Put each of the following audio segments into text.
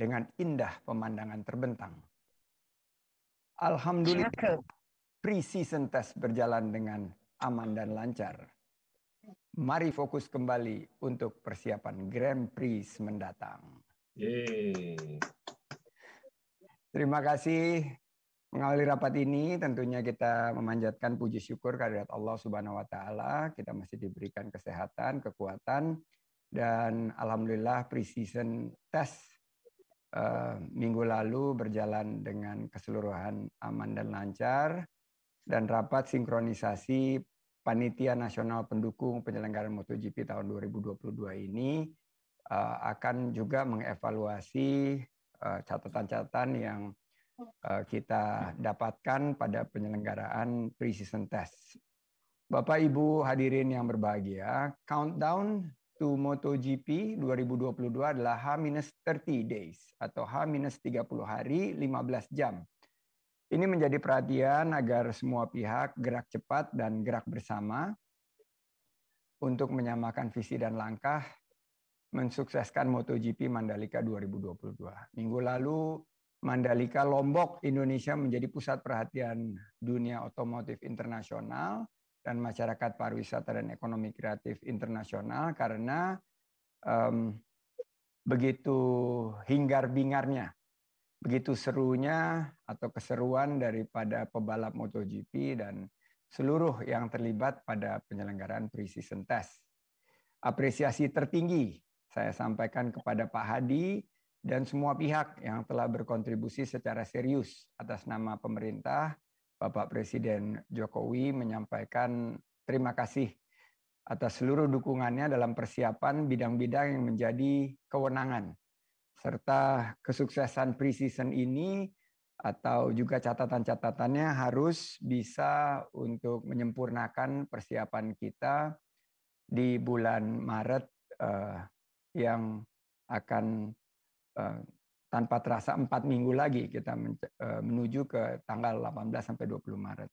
dengan indah pemandangan terbentang. Alhamdulillah, pre-season test berjalan dengan aman dan lancar. Mari fokus kembali untuk persiapan Grand Prix mendatang. Yeay. Terima kasih mengawali rapat ini tentunya kita memanjatkan puji syukur kehadirat Allah Subhanahu wa taala kita masih diberikan kesehatan, kekuatan dan alhamdulillah pre-season test Eh, minggu lalu berjalan dengan keseluruhan aman dan lancar dan rapat sinkronisasi panitia nasional pendukung penyelenggaraan MotoGP tahun 2022 ini eh, akan juga mengevaluasi eh, catatan-catatan yang kita dapatkan pada penyelenggaraan pre-season test. Bapak Ibu hadirin yang berbahagia, countdown to MotoGP 2022 adalah H-30 days atau H-30 hari 15 jam. Ini menjadi perhatian agar semua pihak gerak cepat dan gerak bersama untuk menyamakan visi dan langkah mensukseskan MotoGP Mandalika 2022. Minggu lalu Mandalika Lombok Indonesia menjadi pusat perhatian dunia otomotif internasional dan masyarakat pariwisata dan ekonomi kreatif internasional karena um, begitu hinggar-bingarnya, begitu serunya atau keseruan daripada pebalap MotoGP dan seluruh yang terlibat pada penyelenggaraan pre-season test. Apresiasi tertinggi saya sampaikan kepada Pak Hadi dan semua pihak yang telah berkontribusi secara serius atas nama pemerintah Bapak Presiden Jokowi menyampaikan terima kasih atas seluruh dukungannya dalam persiapan bidang-bidang yang menjadi kewenangan serta kesuksesan pre-season ini atau juga catatan-catatannya harus bisa untuk menyempurnakan persiapan kita di bulan Maret uh, yang akan uh, tanpa terasa empat minggu lagi kita e, menuju ke tanggal 18 sampai 20 Maret.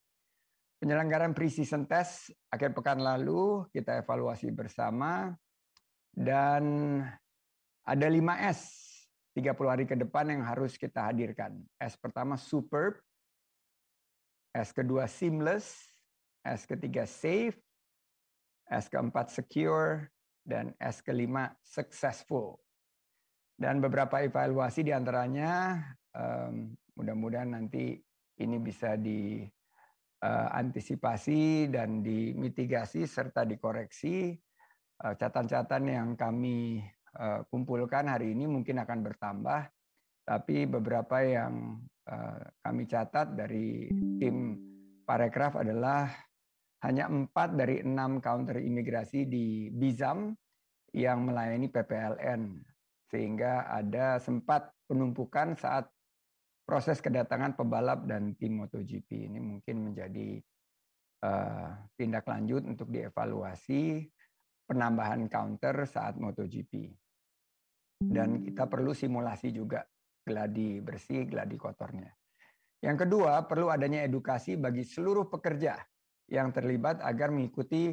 Penyelenggaraan pre-season test akhir pekan lalu kita evaluasi bersama dan ada 5S 30 hari ke depan yang harus kita hadirkan. S pertama superb, S kedua seamless, S ketiga safe, S keempat secure, dan S kelima successful dan beberapa evaluasi diantaranya um, mudah-mudahan nanti ini bisa diantisipasi eh, uh, dan dimitigasi serta dikoreksi eh, catatan-catatan yang kami eh, kumpulkan hari ini mungkin akan bertambah tapi beberapa yang kami catat dari tim Parekraf adalah hanya empat dari enam counter imigrasi di Bizam yang melayani PPLN sehingga ada sempat penumpukan saat proses kedatangan pebalap dan tim MotoGP ini mungkin menjadi uh, tindak lanjut untuk dievaluasi penambahan counter saat MotoGP. Dan kita perlu simulasi juga gladi bersih, gladi kotornya. Yang kedua, perlu adanya edukasi bagi seluruh pekerja yang terlibat agar mengikuti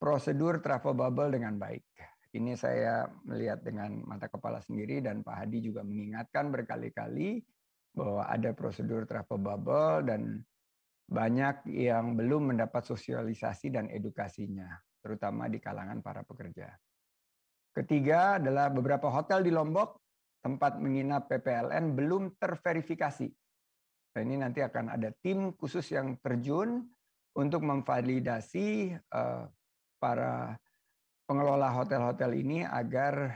prosedur travel bubble dengan baik. Ini saya melihat dengan mata kepala sendiri dan Pak Hadi juga mengingatkan berkali-kali bahwa ada prosedur travel bubble dan banyak yang belum mendapat sosialisasi dan edukasinya, terutama di kalangan para pekerja. Ketiga adalah beberapa hotel di Lombok tempat menginap PPLN belum terverifikasi. Nah, ini nanti akan ada tim khusus yang terjun untuk memvalidasi eh, para pengelola hotel-hotel ini agar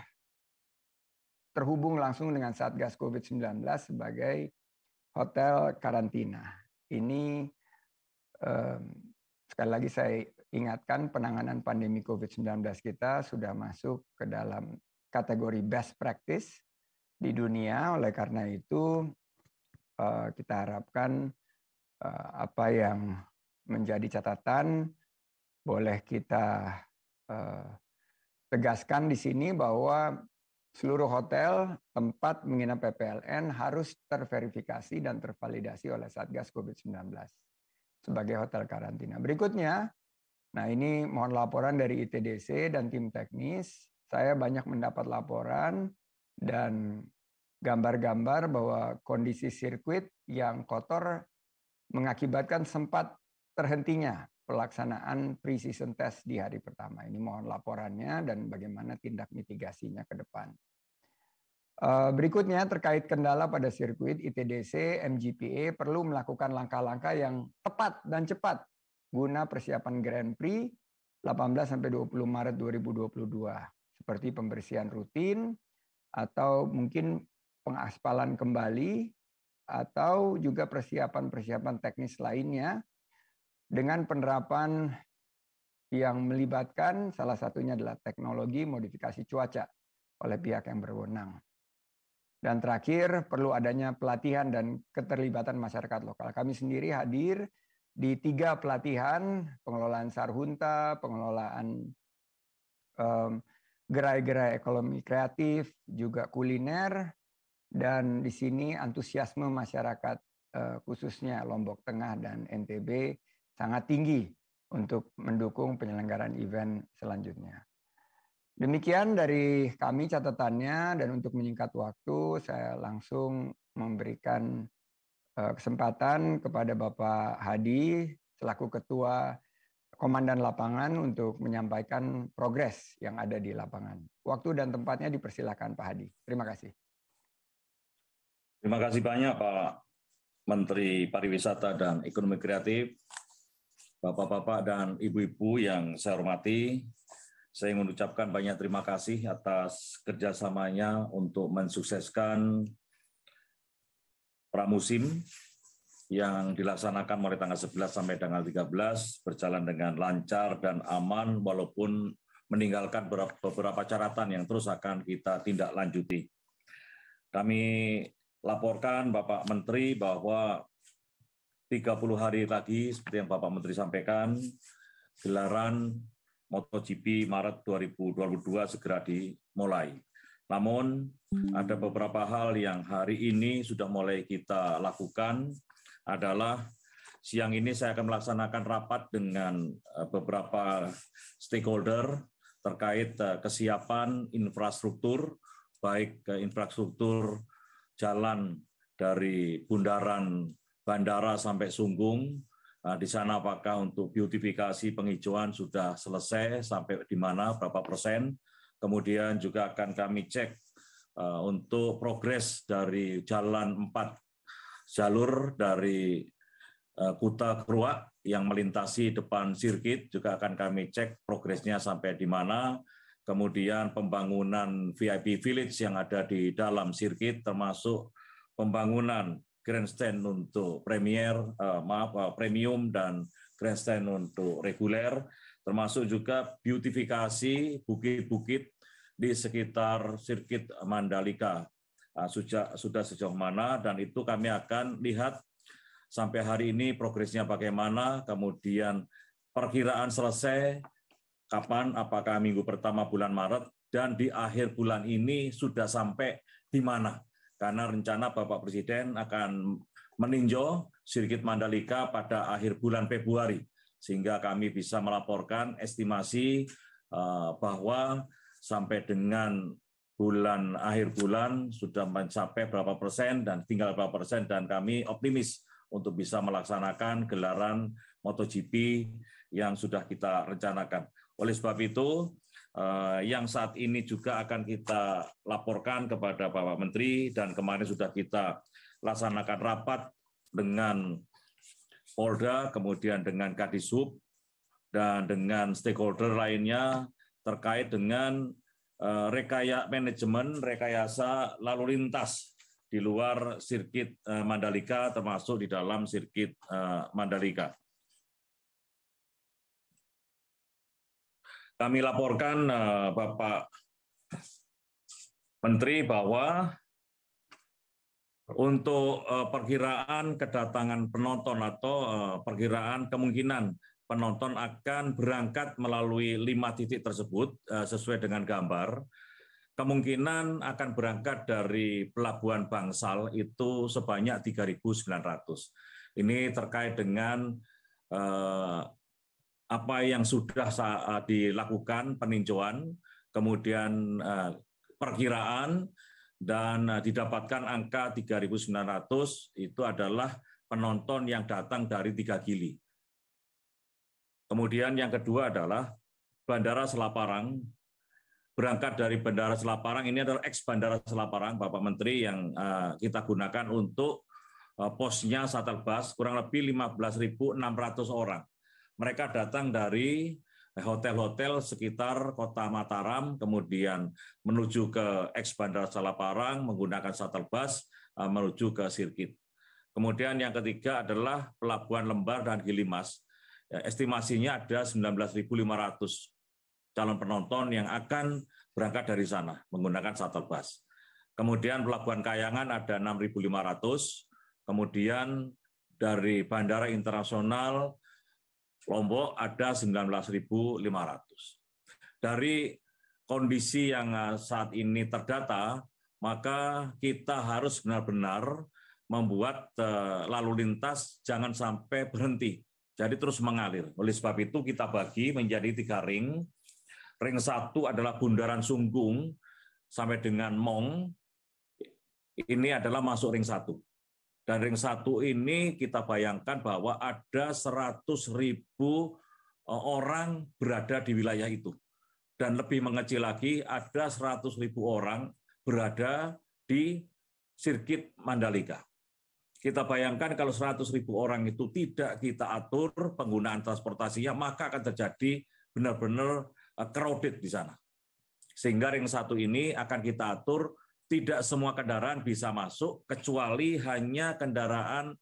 terhubung langsung dengan Satgas COVID-19 sebagai hotel karantina. Ini eh, sekali lagi saya ingatkan penanganan pandemi COVID-19 kita sudah masuk ke dalam kategori best practice di dunia. Oleh karena itu eh, kita harapkan eh, apa yang menjadi catatan boleh kita eh, tegaskan di sini bahwa seluruh hotel tempat menginap PPLN harus terverifikasi dan tervalidasi oleh Satgas COVID-19 sebagai hotel karantina. Berikutnya, nah ini mohon laporan dari ITDC dan tim teknis. Saya banyak mendapat laporan dan gambar-gambar bahwa kondisi sirkuit yang kotor mengakibatkan sempat terhentinya pelaksanaan pre-season test di hari pertama ini. Mohon laporannya dan bagaimana tindak mitigasinya ke depan. Eh, berikutnya terkait kendala pada sirkuit ITDC, MGPA perlu melakukan langkah-langkah yang tepat dan cepat guna persiapan Grand Prix 18 20 Maret 2022 seperti pembersihan rutin atau mungkin pengaspalan kembali atau juga persiapan-persiapan teknis lainnya dengan penerapan yang melibatkan salah satunya adalah teknologi modifikasi cuaca oleh pihak yang berwenang. Dan terakhir, perlu adanya pelatihan dan keterlibatan masyarakat lokal. Kami sendiri hadir di tiga pelatihan, pengelolaan sarhunta, pengelolaan gerai-gerai ekonomi kreatif, juga kuliner, dan di sini antusiasme masyarakat eh, khususnya Lombok Tengah dan NTB sangat tinggi untuk mendukung penyelenggaraan event selanjutnya. Demikian dari kami catatannya dan untuk menyingkat waktu saya langsung memberikan eh, kesempatan kepada Bapak Hadi selaku Ketua Komandan Lapangan untuk menyampaikan progres yang ada di lapangan. Waktu dan tempatnya dipersilakan Pak Hadi. Terima kasih. Terima kasih banyak Pak Menteri Pariwisata dan Ekonomi Kreatif Bapak-bapak dan ibu-ibu yang saya hormati, saya ingin mengucapkan banyak terima kasih atas kerjasamanya untuk mensukseskan pramusim yang dilaksanakan mulai tanggal 11 sampai tanggal 13 berjalan dengan lancar dan aman walaupun meninggalkan beberapa catatan yang terus akan kita tindak lanjuti. Kami laporkan Bapak Menteri bahwa 30 hari lagi seperti yang Bapak Menteri sampaikan, gelaran MotoGP Maret 2022 segera dimulai. Namun ada beberapa hal yang hari ini sudah mulai kita lakukan adalah siang ini saya akan melaksanakan rapat dengan eh, beberapa stakeholder terkait eh, kesiapan infrastruktur baik ke eh, infrastruktur jalan dari bundaran bandara sampai Sunggung. Nah, di sana apakah untuk beautifikasi penghijauan sudah selesai sampai di mana berapa persen? Kemudian juga akan kami cek eh, untuk progres dari jalan empat jalur dari eh, Kuta Keruak yang melintasi depan sirkuit juga akan kami cek progresnya sampai di mana. Kemudian pembangunan VIP Village yang ada di dalam sirkuit termasuk pembangunan grandstand untuk premier, uh, maaf uh, premium dan grandstand untuk reguler, termasuk juga beautifikasi bukit-bukit di sekitar sirkuit Mandalika. Uh, eh, sudah, sudah sejauh mana dan itu kami akan lihat sampai hari ini progresnya bagaimana, kemudian perkiraan selesai kapan, apakah minggu pertama bulan Maret dan di akhir bulan ini sudah sampai di mana karena rencana Bapak Presiden akan meninjau sirkuit Mandalika pada akhir bulan Februari sehingga kami bisa melaporkan estimasi eh, bahwa sampai dengan bulan akhir bulan sudah mencapai berapa persen dan tinggal berapa persen dan kami optimis untuk bisa melaksanakan gelaran MotoGP yang sudah kita rencanakan. Oleh sebab itu, Eh, yang saat ini juga akan kita laporkan kepada Bapak Menteri dan kemarin sudah kita laksanakan rapat dengan Polda, kemudian dengan Kadisub dan dengan stakeholder lainnya terkait dengan eh, rekaya manajemen rekayasa lalu lintas di luar sirkuit eh, Mandalika termasuk di dalam sirkuit Mandalika. Kami laporkan eh, Bapak Menteri bahwa untuk eh, perkiraan kedatangan penonton atau eh, perkiraan kemungkinan penonton akan berangkat melalui lima titik tersebut sesuai dengan gambar. Kemungkinan akan berangkat dari Pelabuhan Bangsal itu sebanyak 3.900. Ini terkait dengan apa yang sudah eh, dilakukan peninjauan, kemudian eh, perkiraan dan eh, didapatkan angka 3.900 itu adalah penonton yang datang dari tiga kili Kemudian yang kedua adalah Bandara Selaparang. Berangkat dari Bandara Selaparang, ini adalah ex Bandara Selaparang, Bapak Menteri, yang kita gunakan untuk posnya shuttle bus kurang lebih 15.600 orang. Mereka datang dari eh, hotel-hotel sekitar kota Mataram, kemudian menuju ke eks Bandara Salaparang menggunakan shuttle bus eh, menuju ke sirkuit. Kemudian yang ketiga adalah pelabuhan Lembar dan Gilimas. Ya, estimasinya ada 19.500 calon penonton yang akan berangkat dari sana menggunakan shuttle bus. Kemudian pelabuhan Kayangan ada 6.500, kemudian dari Bandara Internasional Lombok ada 19.500. Dari kondisi yang eh, saat ini terdata, maka kita harus benar-benar membuat eh, lalu lintas jangan sampai berhenti. Jadi terus mengalir. Oleh sebab itu kita bagi menjadi tiga ring. Ring satu adalah Bundaran Sunggung sampai dengan Mong. Ini adalah masuk ring satu. Dan ring satu ini kita bayangkan bahwa ada 100 ribu e, orang berada di wilayah itu. Dan lebih mengecil lagi, ada 100 ribu orang berada di sirkuit Mandalika. Kita bayangkan kalau 100 ribu orang itu tidak kita atur penggunaan transportasinya, maka akan terjadi benar-benar e, crowded di sana. Sehingga ring satu ini akan kita atur tidak semua kendaraan bisa masuk kecuali hanya kendaraan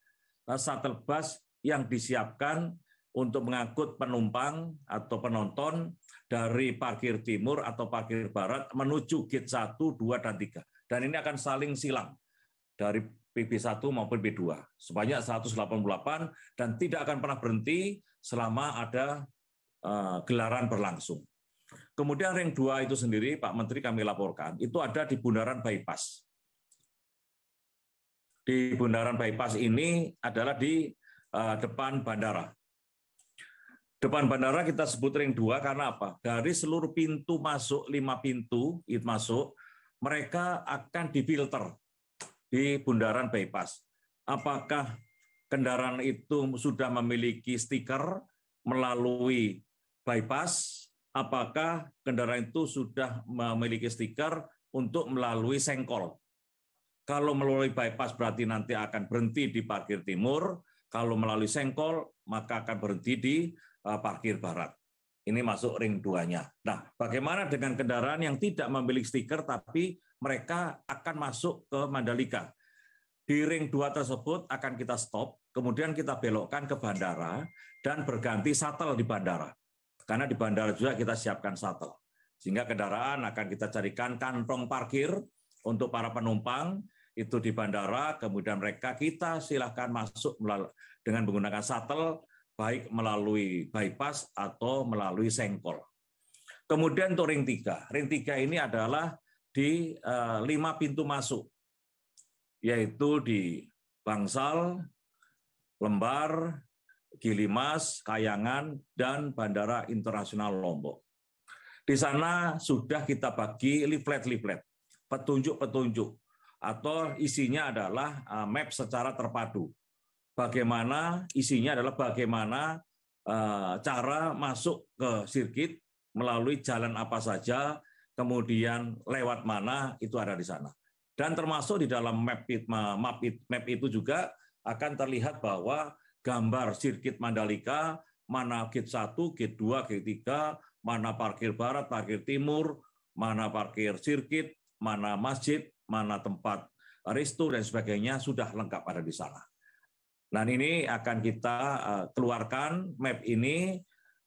eh, shuttle bus yang disiapkan untuk mengangkut penumpang atau penonton dari parkir timur atau parkir barat menuju gate 1, 2, dan 3. Dan ini akan saling silang dari PB1 maupun P2, sebanyak 188 dan tidak akan pernah berhenti selama ada eh, gelaran berlangsung. Kemudian ring 2 itu sendiri Pak Menteri kami laporkan, itu ada di Bundaran Bypass. Di Bundaran Bypass ini adalah di eh, depan bandara. Depan bandara kita sebut ring 2 karena apa? Dari seluruh pintu masuk, lima pintu itu masuk, mereka akan difilter di Bundaran Bypass. Apakah kendaraan itu sudah memiliki stiker melalui bypass apakah kendaraan itu sudah memiliki stiker untuk melalui sengkol. Kalau melalui bypass berarti nanti akan berhenti di parkir timur, kalau melalui sengkol maka akan berhenti di eh, parkir barat. Ini masuk ring 2-nya. Nah, bagaimana dengan kendaraan yang tidak memiliki stiker tapi mereka akan masuk ke Mandalika? Di ring dua tersebut akan kita stop, kemudian kita belokkan ke bandara dan berganti shuttle di bandara. Karena di bandara juga kita siapkan shuttle. Sehingga kendaraan akan kita carikan kantong parkir untuk para penumpang itu di bandara, kemudian mereka kita silahkan masuk dengan menggunakan shuttle, baik melalui bypass atau melalui sengkol. Kemudian untuk ring 3. Ring tiga ini adalah di eh, lima pintu masuk, yaitu di Bangsal, Lembar, Gilimas, Kayangan, dan Bandara Internasional Lombok. Di sana sudah kita bagi leaflet-leaflet, petunjuk-petunjuk, atau isinya adalah eh, map secara terpadu. Bagaimana isinya adalah bagaimana eh, cara masuk ke sirkuit melalui jalan apa saja, kemudian lewat mana itu ada di sana. Dan termasuk di dalam map eh, map itu juga akan terlihat bahwa gambar sirkuit Mandalika, mana gate 1, gate 2, gate 3, mana parkir barat, parkir timur, mana parkir sirkuit, mana masjid, mana tempat resto dan sebagainya sudah lengkap ada di sana. Nah ini akan kita eh, keluarkan map ini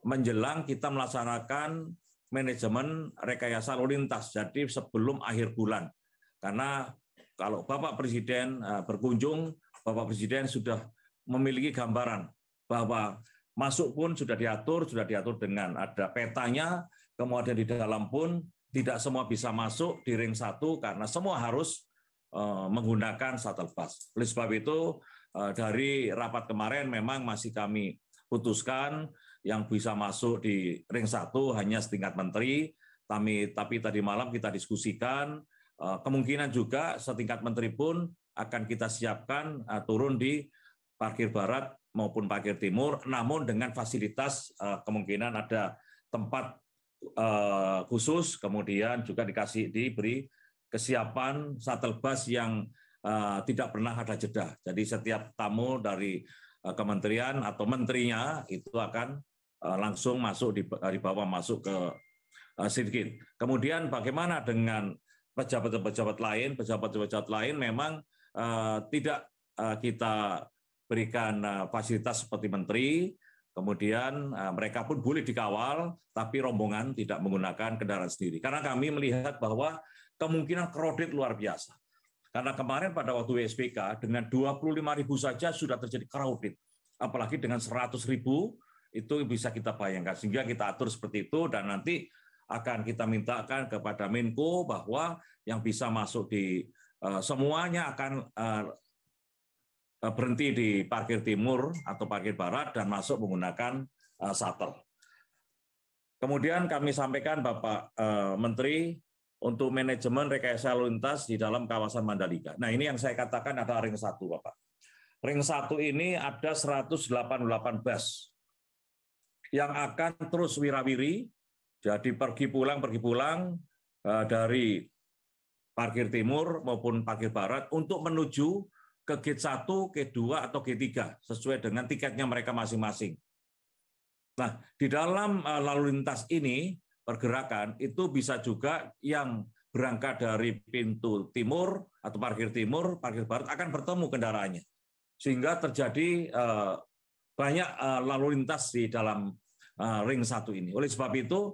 menjelang kita melaksanakan manajemen rekayasa lalu lintas. Jadi sebelum akhir bulan. Karena kalau Bapak Presiden eh, berkunjung, Bapak Presiden sudah memiliki gambaran bahwa masuk pun sudah diatur, sudah diatur dengan ada petanya, kemudian di dalam pun tidak semua bisa masuk di ring satu karena semua harus eh, menggunakan shuttle bus. Oleh sebab itu eh, dari rapat kemarin memang masih kami putuskan yang bisa masuk di ring satu hanya setingkat menteri. Kami tapi tadi malam kita diskusikan eh, kemungkinan juga setingkat menteri pun akan kita siapkan turun di parkir barat maupun parkir timur, namun dengan fasilitas eh, kemungkinan ada tempat eh, khusus, kemudian juga dikasih diberi kesiapan shuttle bus yang eh, tidak pernah ada jeda. Jadi setiap tamu dari kementerian atau menterinya itu akan langsung masuk di di bawah masuk ke sirkuit. Kemudian bagaimana dengan pejabat-pejabat lain, pejabat-pejabat lain memang tidak kita berikan eh, fasilitas seperti menteri, kemudian eh, mereka pun boleh dikawal, tapi rombongan tidak menggunakan kendaraan sendiri. Karena kami melihat bahwa kemungkinan kredit luar biasa. Karena kemarin pada waktu WSPK dengan 25 ribu saja sudah terjadi crowded. Apalagi dengan 100 ribu itu bisa kita bayangkan. Sehingga kita atur seperti itu dan nanti akan kita mintakan kepada Menko bahwa yang bisa masuk di eh, semuanya akan Eh, berhenti di parkir timur atau parkir barat dan masuk menggunakan eh, shuttle. Kemudian kami sampaikan Bapak eh, Menteri untuk manajemen rekayasa lalu lintas di dalam kawasan Mandalika. Nah ini yang saya katakan ada ring satu Bapak. Ring satu ini ada 188 bus yang akan terus wirawiri, jadi pergi pulang pergi pulang dari parkir timur maupun parkir barat untuk menuju ke gate 1, gate 2, atau gate 3, sesuai dengan tiketnya mereka masing-masing. Nah, di dalam eh, lalu lintas ini, pergerakan itu bisa juga yang berangkat dari pintu timur atau parkir timur, parkir barat akan bertemu kendaraannya. Sehingga terjadi eh, banyak eh, lalu lintas di dalam ring satu ini. Oleh sebab itu,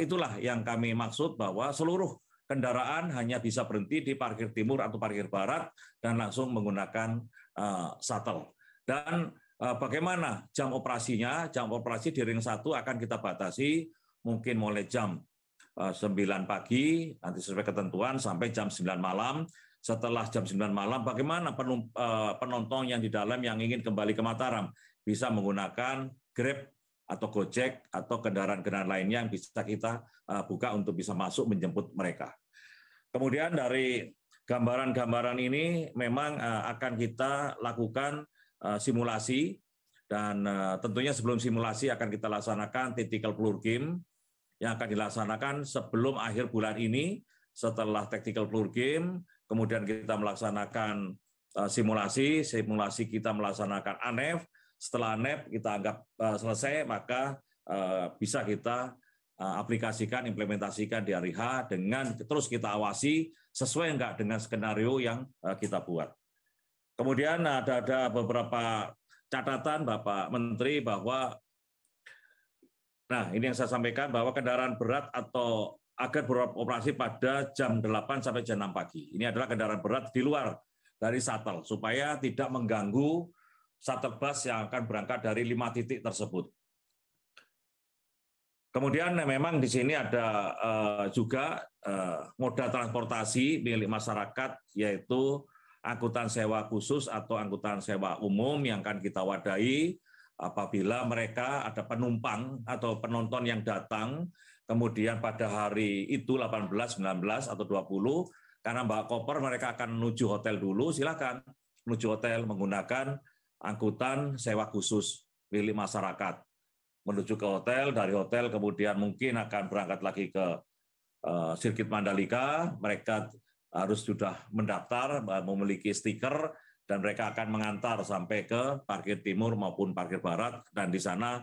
itulah yang kami maksud bahwa seluruh kendaraan hanya bisa berhenti di parkir timur atau parkir barat dan langsung menggunakan eh, shuttle. Dan eh, bagaimana jam operasinya? Jam operasi di ring 1 akan kita batasi mungkin mulai jam 9 eh, pagi nanti sesuai ketentuan sampai jam 9 malam. Setelah jam 9 malam bagaimana penonton yang di dalam yang ingin kembali ke Mataram bisa menggunakan Grab atau Gojek atau kendaraan-kendaraan lainnya yang bisa kita eh, buka untuk bisa masuk menjemput mereka. Kemudian dari gambaran-gambaran ini memang eh, akan kita lakukan eh, simulasi dan tentunya sebelum simulasi akan kita laksanakan tactical floor game yang akan dilaksanakan sebelum akhir bulan ini setelah tactical floor game kemudian kita melaksanakan simulasi simulasi kita melaksanakan ANEF setelah NEP kita anggap eh, selesai, maka eh, bisa kita uh, aplikasikan, implementasikan di hari H dengan terus kita awasi sesuai enggak dengan skenario yang kita buat. Kemudian ada ada beberapa catatan Bapak Menteri bahwa nah ini yang saya sampaikan bahwa kendaraan berat atau agar beroperasi pada jam 8 sampai jam 6 pagi. Ini adalah kendaraan berat di luar dari shuttle supaya tidak mengganggu shuttle bus yang akan berangkat dari lima titik tersebut. Kemudian memang di sini ada eh, juga eh, moda transportasi milik masyarakat yaitu angkutan sewa khusus atau angkutan sewa umum yang akan kita wadahi apabila mereka ada penumpang atau penonton yang datang kemudian pada hari itu 18, 19 atau 20 karena bawa koper mereka akan menuju hotel dulu silakan menuju hotel menggunakan angkutan sewa khusus milik masyarakat menuju ke hotel, dari hotel kemudian mungkin akan berangkat lagi ke eh, sirkuit Mandalika, mereka harus sudah mendaftar, eh, memiliki stiker, dan mereka akan mengantar sampai ke parkir timur maupun parkir barat, dan di sana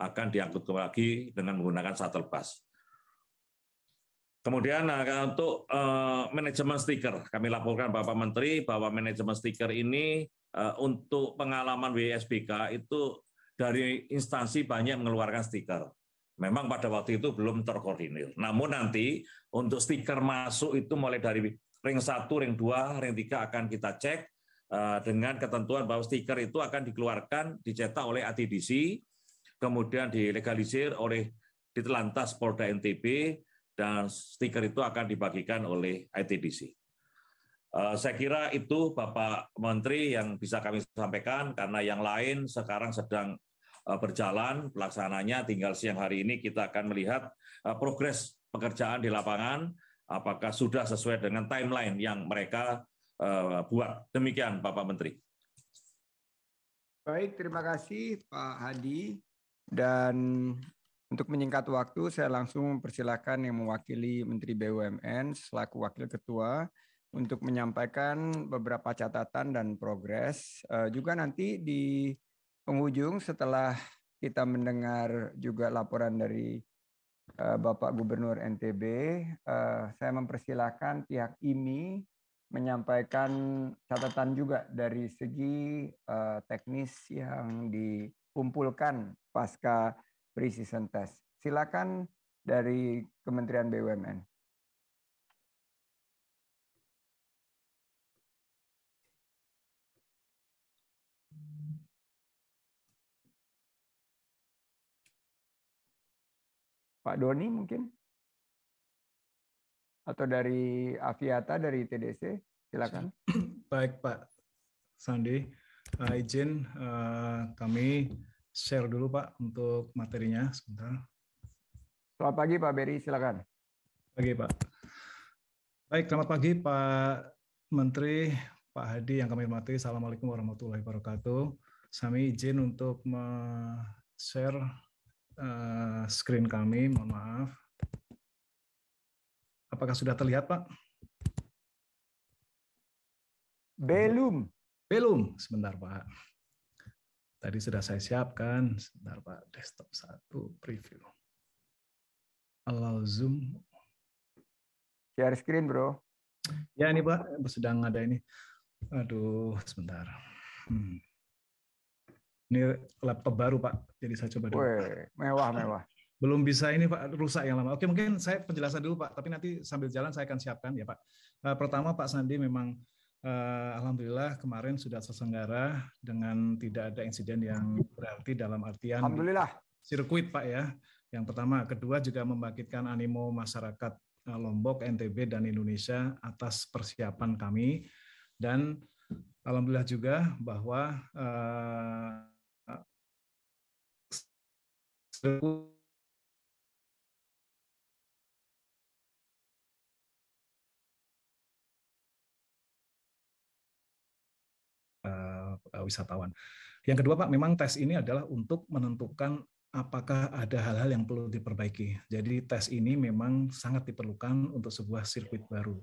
akan diangkut lagi dengan menggunakan shuttle bus. Kemudian eh, untuk manajemen stiker, kami laporkan Bapak Menteri bahwa manajemen stiker ini Eh, untuk pengalaman WSBK itu dari instansi banyak mengeluarkan stiker. Memang pada waktu itu belum terkoordinir. Namun nanti untuk stiker masuk itu mulai dari ring 1, ring 2, ring 3 akan kita cek eh, dengan ketentuan bahwa stiker itu akan dikeluarkan, dicetak oleh ATDC, kemudian dilegalisir oleh Ditelantas Polda NTB, dan stiker itu akan dibagikan oleh ITDC. Eh, saya kira itu Bapak Menteri yang bisa kami sampaikan karena yang lain sekarang sedang eh, berjalan pelaksananya tinggal siang hari ini kita akan melihat eh, progres pekerjaan di lapangan apakah sudah sesuai dengan timeline yang mereka buat. Demikian Bapak Menteri. Baik, terima kasih Pak Hadi dan untuk menyingkat waktu, saya langsung mempersilahkan yang mewakili Menteri BUMN selaku Wakil Ketua untuk menyampaikan beberapa catatan dan progres. Eh, juga nanti di penghujung setelah kita mendengar juga laporan dari eh, Bapak Gubernur NTB, eh, saya mempersilahkan pihak IMI menyampaikan catatan juga dari segi teknis yang dikumpulkan pasca pre-season test. Silakan dari Kementerian BUMN. Pak Doni mungkin? Atau dari Aviata dari TDC? Silakan. Baik Pak Sandi, uh, izin uh, kami share dulu Pak untuk materinya sebentar. Selamat pagi Pak Beri, silakan. Pagi Pak. Baik, selamat pagi Pak Menteri, Pak Hadi yang kami hormati. Assalamualaikum warahmatullahi wabarakatuh. Kami izin untuk share Eh, screen kami, mohon maaf. Apakah sudah terlihat, Pak? Belum. Belum, sebentar, Pak. Tadi sudah saya siapkan. Sebentar, Pak. Desktop satu preview. Allow Zoom. Share screen, bro. Ya, ini, Pak. Sedang ada ini. Aduh, sebentar. Hmm. Ini laptop baru Pak, jadi saya coba dulu. mewah mewah. Belum bisa ini Pak, rusak yang lama. Oke mungkin saya penjelasan dulu Pak, tapi nanti sambil jalan saya akan siapkan ya Pak. Eh, pertama Pak Sandi memang Uh, Alhamdulillah kemarin sudah tersenggara dengan tidak ada insiden yang berarti dalam artian Alhamdulillah. sirkuit Pak ya. Yang pertama, kedua juga membangkitkan animo masyarakat eh, Lombok, NTB dan Indonesia atas persiapan kami dan Alhamdulillah juga bahwa uh, wisatawan. Yang kedua Pak, memang tes ini adalah untuk menentukan apakah ada hal-hal yang perlu diperbaiki. Jadi tes ini memang sangat diperlukan untuk sebuah sirkuit baru.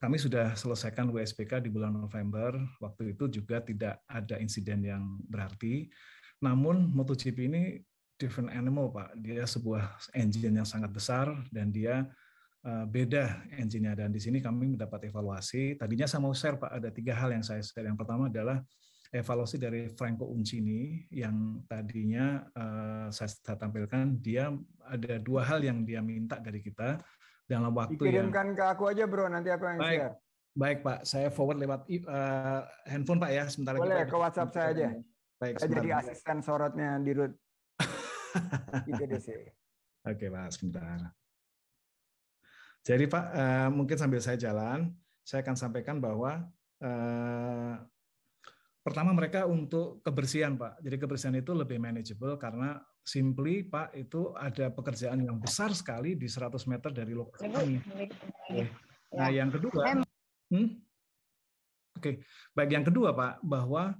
Kami sudah selesaikan WSPK di bulan November, waktu itu juga tidak ada insiden yang berarti. Namun MotoGP ini different animal, Pak. Dia sebuah engine yang sangat besar dan dia eh, beda engine-nya. Dan di sini kami mendapat evaluasi. Tadinya saya mau share, Pak, ada tiga hal yang saya share. Yang pertama adalah evaluasi dari Franco Uncini yang tadinya eh, saya, saya tampilkan. Dia ada dua hal yang dia minta dari kita dalam waktu Dikirimkan yang... ke aku aja, bro. Nanti aku yang Baik. share. Baik Pak, saya forward lewat uh, handphone Pak ya Sementara. Boleh ke WhatsApp saya aja. Baik, saya jadi asisten sorotnya di root Gitu oke Pak, sebentar. Jadi Pak, eh, mungkin sambil saya jalan, saya akan sampaikan bahwa eh, pertama mereka untuk kebersihan Pak. Jadi kebersihan itu lebih manageable karena simply Pak itu ada pekerjaan yang besar sekali di 100 meter dari lokasi ini. Nah yang kedua, hmm? oke, okay. baik yang kedua Pak bahwa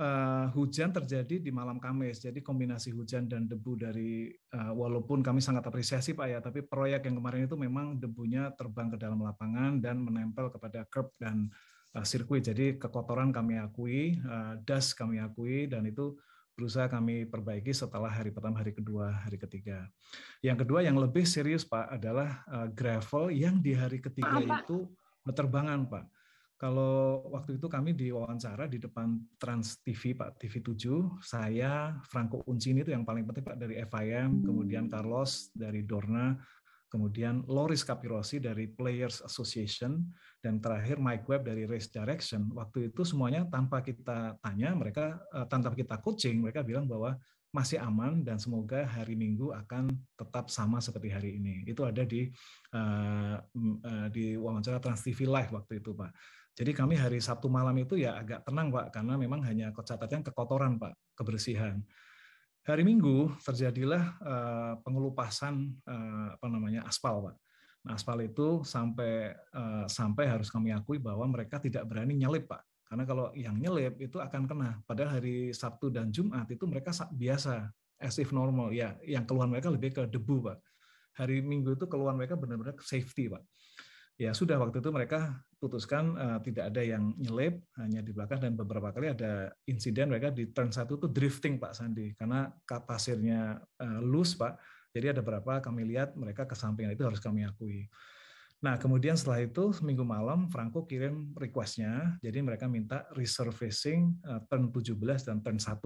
uh, hujan terjadi di malam Kamis. Jadi kombinasi hujan dan debu dari uh, walaupun kami sangat apresiasi Pak ya, tapi proyek yang kemarin itu memang debunya terbang ke dalam lapangan dan menempel kepada kerb dan uh, sirkuit. Jadi kekotoran kami akui, uh, das kami akui dan itu berusaha kami perbaiki setelah hari pertama, hari kedua, hari ketiga. Yang kedua yang lebih serius Pak adalah uh, gravel yang di hari ketiga Apa? itu penerbangan Pak kalau waktu itu kami diwawancara di depan Trans TV Pak TV 7, saya Franco Uncini itu yang paling penting Pak dari FIM, kemudian Carlos dari Dorna, kemudian Loris Capirosi dari Players Association, dan terakhir Mike Webb dari Race Direction. Waktu itu semuanya tanpa kita tanya, mereka eh, tanpa kita coaching, mereka bilang bahwa masih aman dan semoga hari Minggu akan tetap sama seperti hari ini. Itu ada di uh, uh, di wawancara Trans TV Live waktu itu, Pak. Jadi kami hari Sabtu malam itu ya agak tenang Pak, karena memang hanya catatnya kekotoran Pak, kebersihan. Hari Minggu terjadilah eh, pengelupasan eh, apa namanya aspal Pak. Nah, aspal itu sampai eh, sampai harus kami akui bahwa mereka tidak berani nyelip, Pak. Karena kalau yang nyelip itu akan kena. Padahal hari Sabtu dan Jumat itu mereka biasa, as if normal. Ya, yang keluhan mereka lebih ke debu, Pak. Hari Minggu itu keluhan mereka benar-benar safety, Pak ya sudah waktu itu mereka putuskan uh, tidak ada yang nyelip hanya di belakang dan beberapa kali ada insiden mereka di turn satu itu drifting Pak Sandi karena pasirnya uh, loose Pak jadi ada berapa kami lihat mereka ke sampingan itu harus kami akui Nah, kemudian setelah itu minggu malam Franco kirim requestnya, jadi mereka minta resurfacing uh, turn 17 dan turn 1.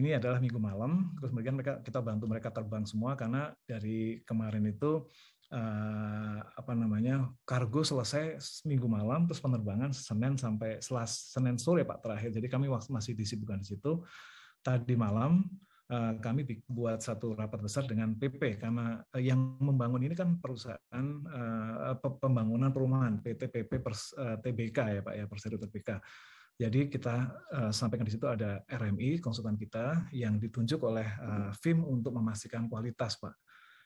Ini adalah minggu malam, terus kemudian mereka kita bantu mereka terbang semua karena dari kemarin itu uh, apa namanya kargo selesai minggu malam terus penerbangan Senin sampai selas Senin sore Pak terakhir jadi kami masih disibukkan di situ tadi malam uh, kami buat satu rapat besar dengan PP karena eh, yang membangun ini kan perusahaan uh, pembangunan perumahan PT PP pers, uh, TBK ya Pak ya Persero TBK jadi kita uh, sampaikan di situ ada RMI konsultan kita yang ditunjuk oleh uh, FIM untuk memastikan kualitas, Pak.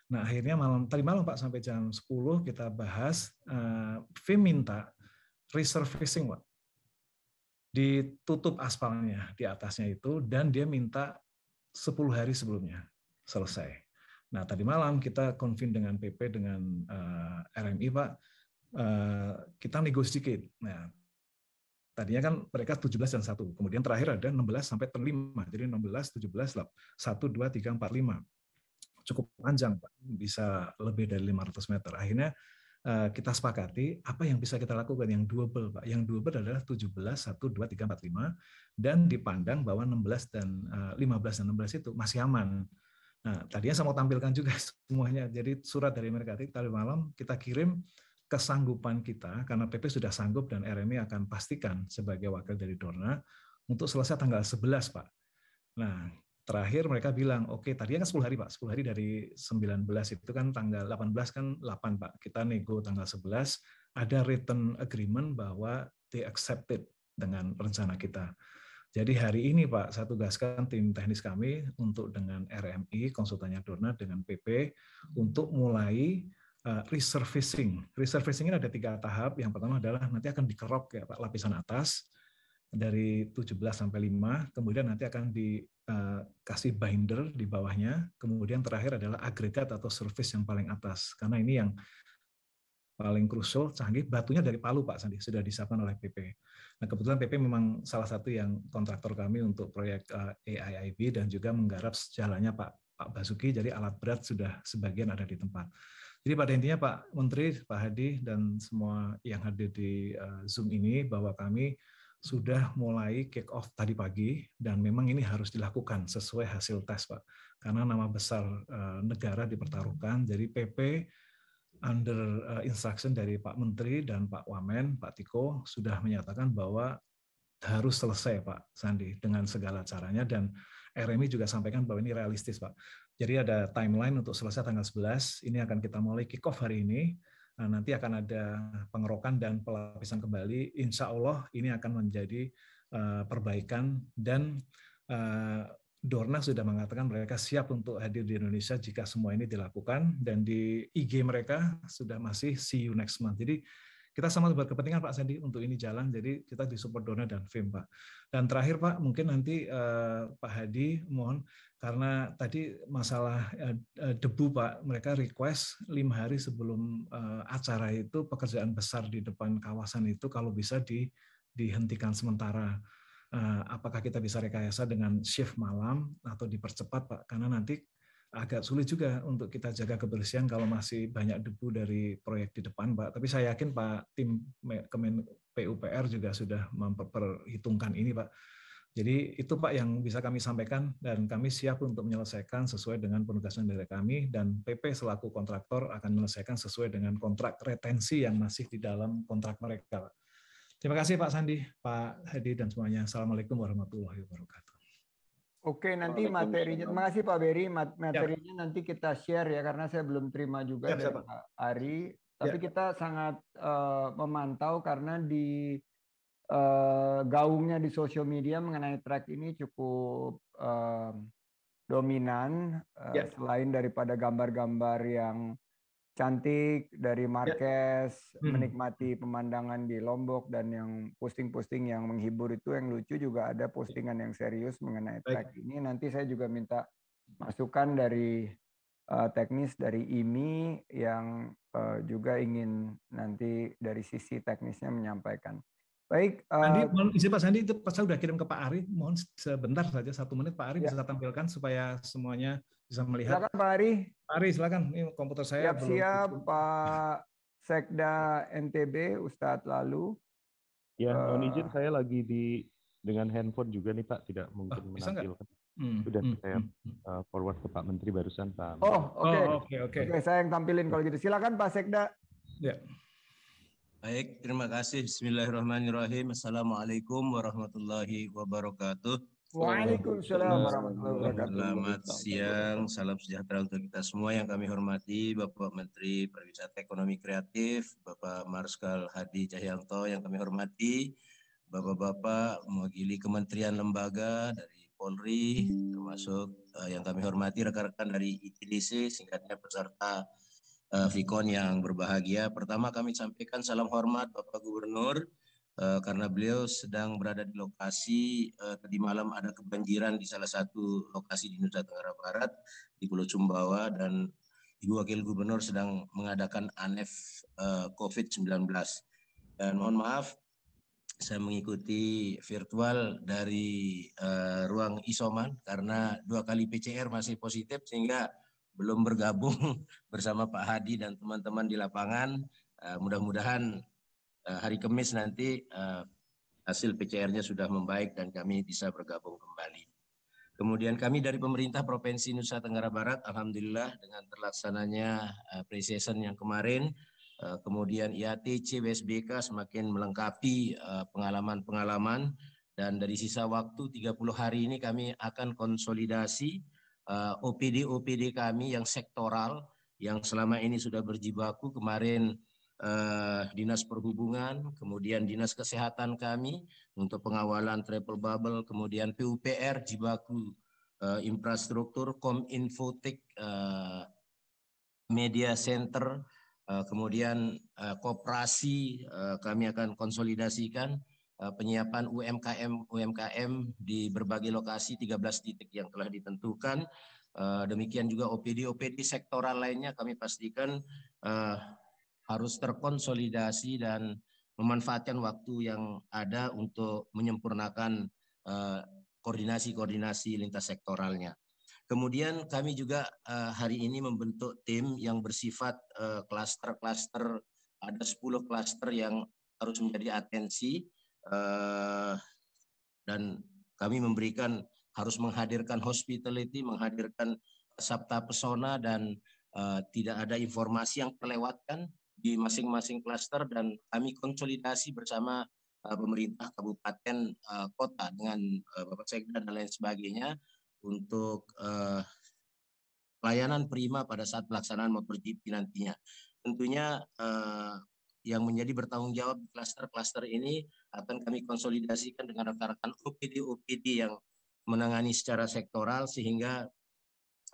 Nah akhirnya malam tadi malam Pak sampai jam 10 kita bahas uh, eh, VIM minta resurfacing Pak ditutup aspalnya di atasnya itu dan dia minta 10 hari sebelumnya selesai. Nah tadi malam kita konfin dengan PP dengan uh, eh, RMI Pak uh, kita nego sedikit. Nah tadinya kan mereka 17 dan 1. Kemudian terakhir ada 16 sampai 5. Jadi 16, 17, 1, 2, 3, 4, 5 cukup panjang, Pak. Bisa lebih dari 500 meter. Akhirnya eh, kita sepakati apa yang bisa kita lakukan yang double, Pak. Yang double adalah 17 1 2 3 4 5 dan dipandang bahwa 16 dan 15 eh, dan 16 itu masih aman. Nah, tadinya saya mau tampilkan juga semuanya. Jadi surat dari Merkati tadi malam kita kirim kesanggupan kita karena PP sudah sanggup dan RMI akan pastikan sebagai wakil dari Dorna untuk selesai tanggal 11, Pak. Nah, terakhir mereka bilang, oke okay, tadi kan 10 hari Pak, 10 hari dari 19 itu kan tanggal 18 kan 8 Pak, kita nego tanggal 11, ada written agreement bahwa they accepted dengan rencana kita. Jadi hari ini Pak, saya tugaskan tim teknis kami untuk dengan RMI, konsultannya Dorna, dengan PP, untuk mulai eh, resurfacing. Resurfacing ini ada tiga tahap. Yang pertama adalah nanti akan dikerok ya Pak, lapisan atas, dari 17 sampai 5, kemudian nanti akan di Eh, kasih binder di bawahnya, kemudian terakhir adalah agregat atau surface yang paling atas. Karena ini yang paling krusial, canggih, batunya dari Palu Pak Sandi, sudah disiapkan oleh PP. Nah kebetulan PP memang salah satu yang kontraktor kami untuk proyek eh, AIIB dan juga menggarap sejalannya Pak Pak Basuki, jadi alat berat sudah sebagian ada di tempat. Jadi pada intinya Pak Menteri, Pak Hadi, dan semua yang hadir di eh, Zoom ini, bahwa kami sudah mulai kick off tadi pagi dan memang ini harus dilakukan sesuai hasil tes Pak. Karena nama besar eh, negara dipertaruhkan jadi PP under eh, instruction dari Pak Menteri dan Pak Wamen, Pak Tiko sudah menyatakan bahwa harus selesai Pak Sandi dengan segala caranya dan RMI juga sampaikan bahwa ini realistis Pak. Jadi ada timeline untuk selesai tanggal 11, ini akan kita mulai kick off hari ini Nah, nanti akan ada pengerokan dan pelapisan kembali. Insya Allah ini akan menjadi eh, perbaikan dan eh, Dorna sudah mengatakan mereka siap untuk hadir di Indonesia jika semua ini dilakukan dan di IG mereka sudah masih see you next month. Jadi kita sama berkepentingan Pak Sandi untuk ini jalan, jadi kita disupport donor dan FIM Pak. Dan terakhir Pak, mungkin nanti eh, Pak Hadi mohon karena tadi masalah eh, debu Pak, mereka request lima hari sebelum eh, acara itu pekerjaan besar di depan kawasan itu kalau bisa di dihentikan sementara apakah kita bisa rekayasa dengan shift malam atau dipercepat Pak karena nanti agak sulit juga untuk kita jaga kebersihan kalau masih banyak debu dari proyek di depan, Pak. Tapi saya yakin Pak tim Kemen PUPR juga sudah memperhitungkan ini, Pak. Jadi itu Pak yang bisa kami sampaikan dan kami siap untuk menyelesaikan sesuai dengan penugasan dari kami dan PP selaku kontraktor akan menyelesaikan sesuai dengan kontrak retensi yang masih di dalam kontrak mereka. Terima kasih Pak Sandi, Pak Hadi dan semuanya. Assalamualaikum warahmatullahi wabarakatuh. Oke, nanti materinya. Terima kasih Pak Beri. Ya. Materinya ya. nanti kita share ya karena saya belum terima juga ya, dari siapa? Pak Ari. Tapi ya. kita sangat uh, memantau karena di uh, gaungnya di sosial media mengenai track ini cukup uh, dominan uh, ya. selain daripada gambar-gambar yang cantik dari ya. Marquez ya. hmm. menikmati pemandangan di Lombok dan yang posting-posting yang menghibur itu yang lucu juga ada ya. postingan yang serius mengenai track ini nanti saya juga minta masukan dari uh, teknis dari IMI yang uh, juga ingin nanti dari sisi teknisnya menyampaikan Baik. Uh, Andi, eh, mohon izin Pak Sandi, itu pas saya sudah kirim ke Pak Ari. Mohon sebentar saja, satu menit Pak Ari ya. bisa tampilkan supaya semuanya bisa melihat. Silakan Pak Ari. Pak Ari, silakan. Ini komputer saya. Siap-siap siap, Pak Sekda NTB, Ustadz Lalu. Ya, uh, mohon eh, izin saya lagi di dengan handphone juga nih Pak, tidak mungkin oh, menampilkan. Hmm, Sudah hmm, saya hmm. hmm. Eh, forward ke Pak Menteri barusan Pak. Oh, oke. Okay. Oh, oke, okay, oke. Okay. Okay, saya yang tampilin kalau gitu. Silakan Pak Sekda. Ya. Yeah. Baik, terima kasih. Bismillahirrahmanirrahim. Assalamualaikum warahmatullahi wabarakatuh. Waalaikumsalam warahmatullahi wabarakatuh. Selamat siang, salam sejahtera untuk kita semua yang kami hormati, Bapak Menteri Pariwisata Ekonomi Kreatif, Bapak Marskal Hadi Cahyanto yang kami hormati, Bapak-bapak mewakili kementerian lembaga dari Polri, termasuk eh, yang kami hormati rekan-rekan dari ITDC, singkatnya peserta uh, eh, Vikon yang berbahagia. Pertama kami sampaikan salam hormat Bapak Gubernur uh, karena beliau sedang berada di lokasi uh, tadi malam ada kebanjiran di salah satu lokasi di Nusa Tenggara Barat di Pulau Sumbawa dan Ibu Wakil Gubernur sedang mengadakan ANEF uh, COVID-19. Dan mohon maaf saya mengikuti virtual dari uh, ruang isoman karena dua kali PCR masih positif sehingga belum bergabung bersama Pak Hadi dan teman-teman di lapangan. Uh, Mudah-mudahan uh, hari Kamis nanti uh, hasil PCR-nya sudah membaik dan kami bisa bergabung kembali. Kemudian kami dari pemerintah Provinsi Nusa Tenggara Barat, Alhamdulillah dengan terlaksananya uh, pre-season yang kemarin, uh, kemudian IATC, WSBK semakin melengkapi pengalaman-pengalaman, uh, dan dari sisa waktu 30 hari ini kami akan konsolidasi Eh, OPD-OPD kami yang sektoral yang selama ini sudah berjibaku kemarin uh, dinas perhubungan, kemudian dinas kesehatan kami untuk pengawalan travel bubble, kemudian PUPR jibaku uh, infrastruktur, Kominfotek uh, media center, uh, kemudian uh, koperasi uh, kami akan konsolidasikan Eh, penyiapan UMKM UMKM di berbagai lokasi 13 titik yang telah ditentukan. Eh, demikian juga OPD-OPD sektoral lainnya kami pastikan eh, harus terkonsolidasi dan memanfaatkan waktu yang ada untuk menyempurnakan koordinasi-koordinasi lintas sektoralnya. Kemudian kami juga hari ini membentuk tim yang bersifat kluster-kluster. ada 10 kluster yang harus menjadi atensi Eh, dan kami memberikan harus menghadirkan hospitality, menghadirkan sabta pesona dan uh, tidak ada informasi yang terlewatkan di masing-masing klaster dan kami konsolidasi bersama uh, pemerintah kabupaten uh, kota dengan uh, Bapak Sekda dan lain sebagainya untuk uh, pelayanan prima pada saat pelaksanaan MotoGP nantinya. Tentunya uh, yang menjadi bertanggung jawab kluster klaster-klaster ini akan kami konsolidasikan dengan rekan-rekan OPD-OPD yang menangani secara sektoral sehingga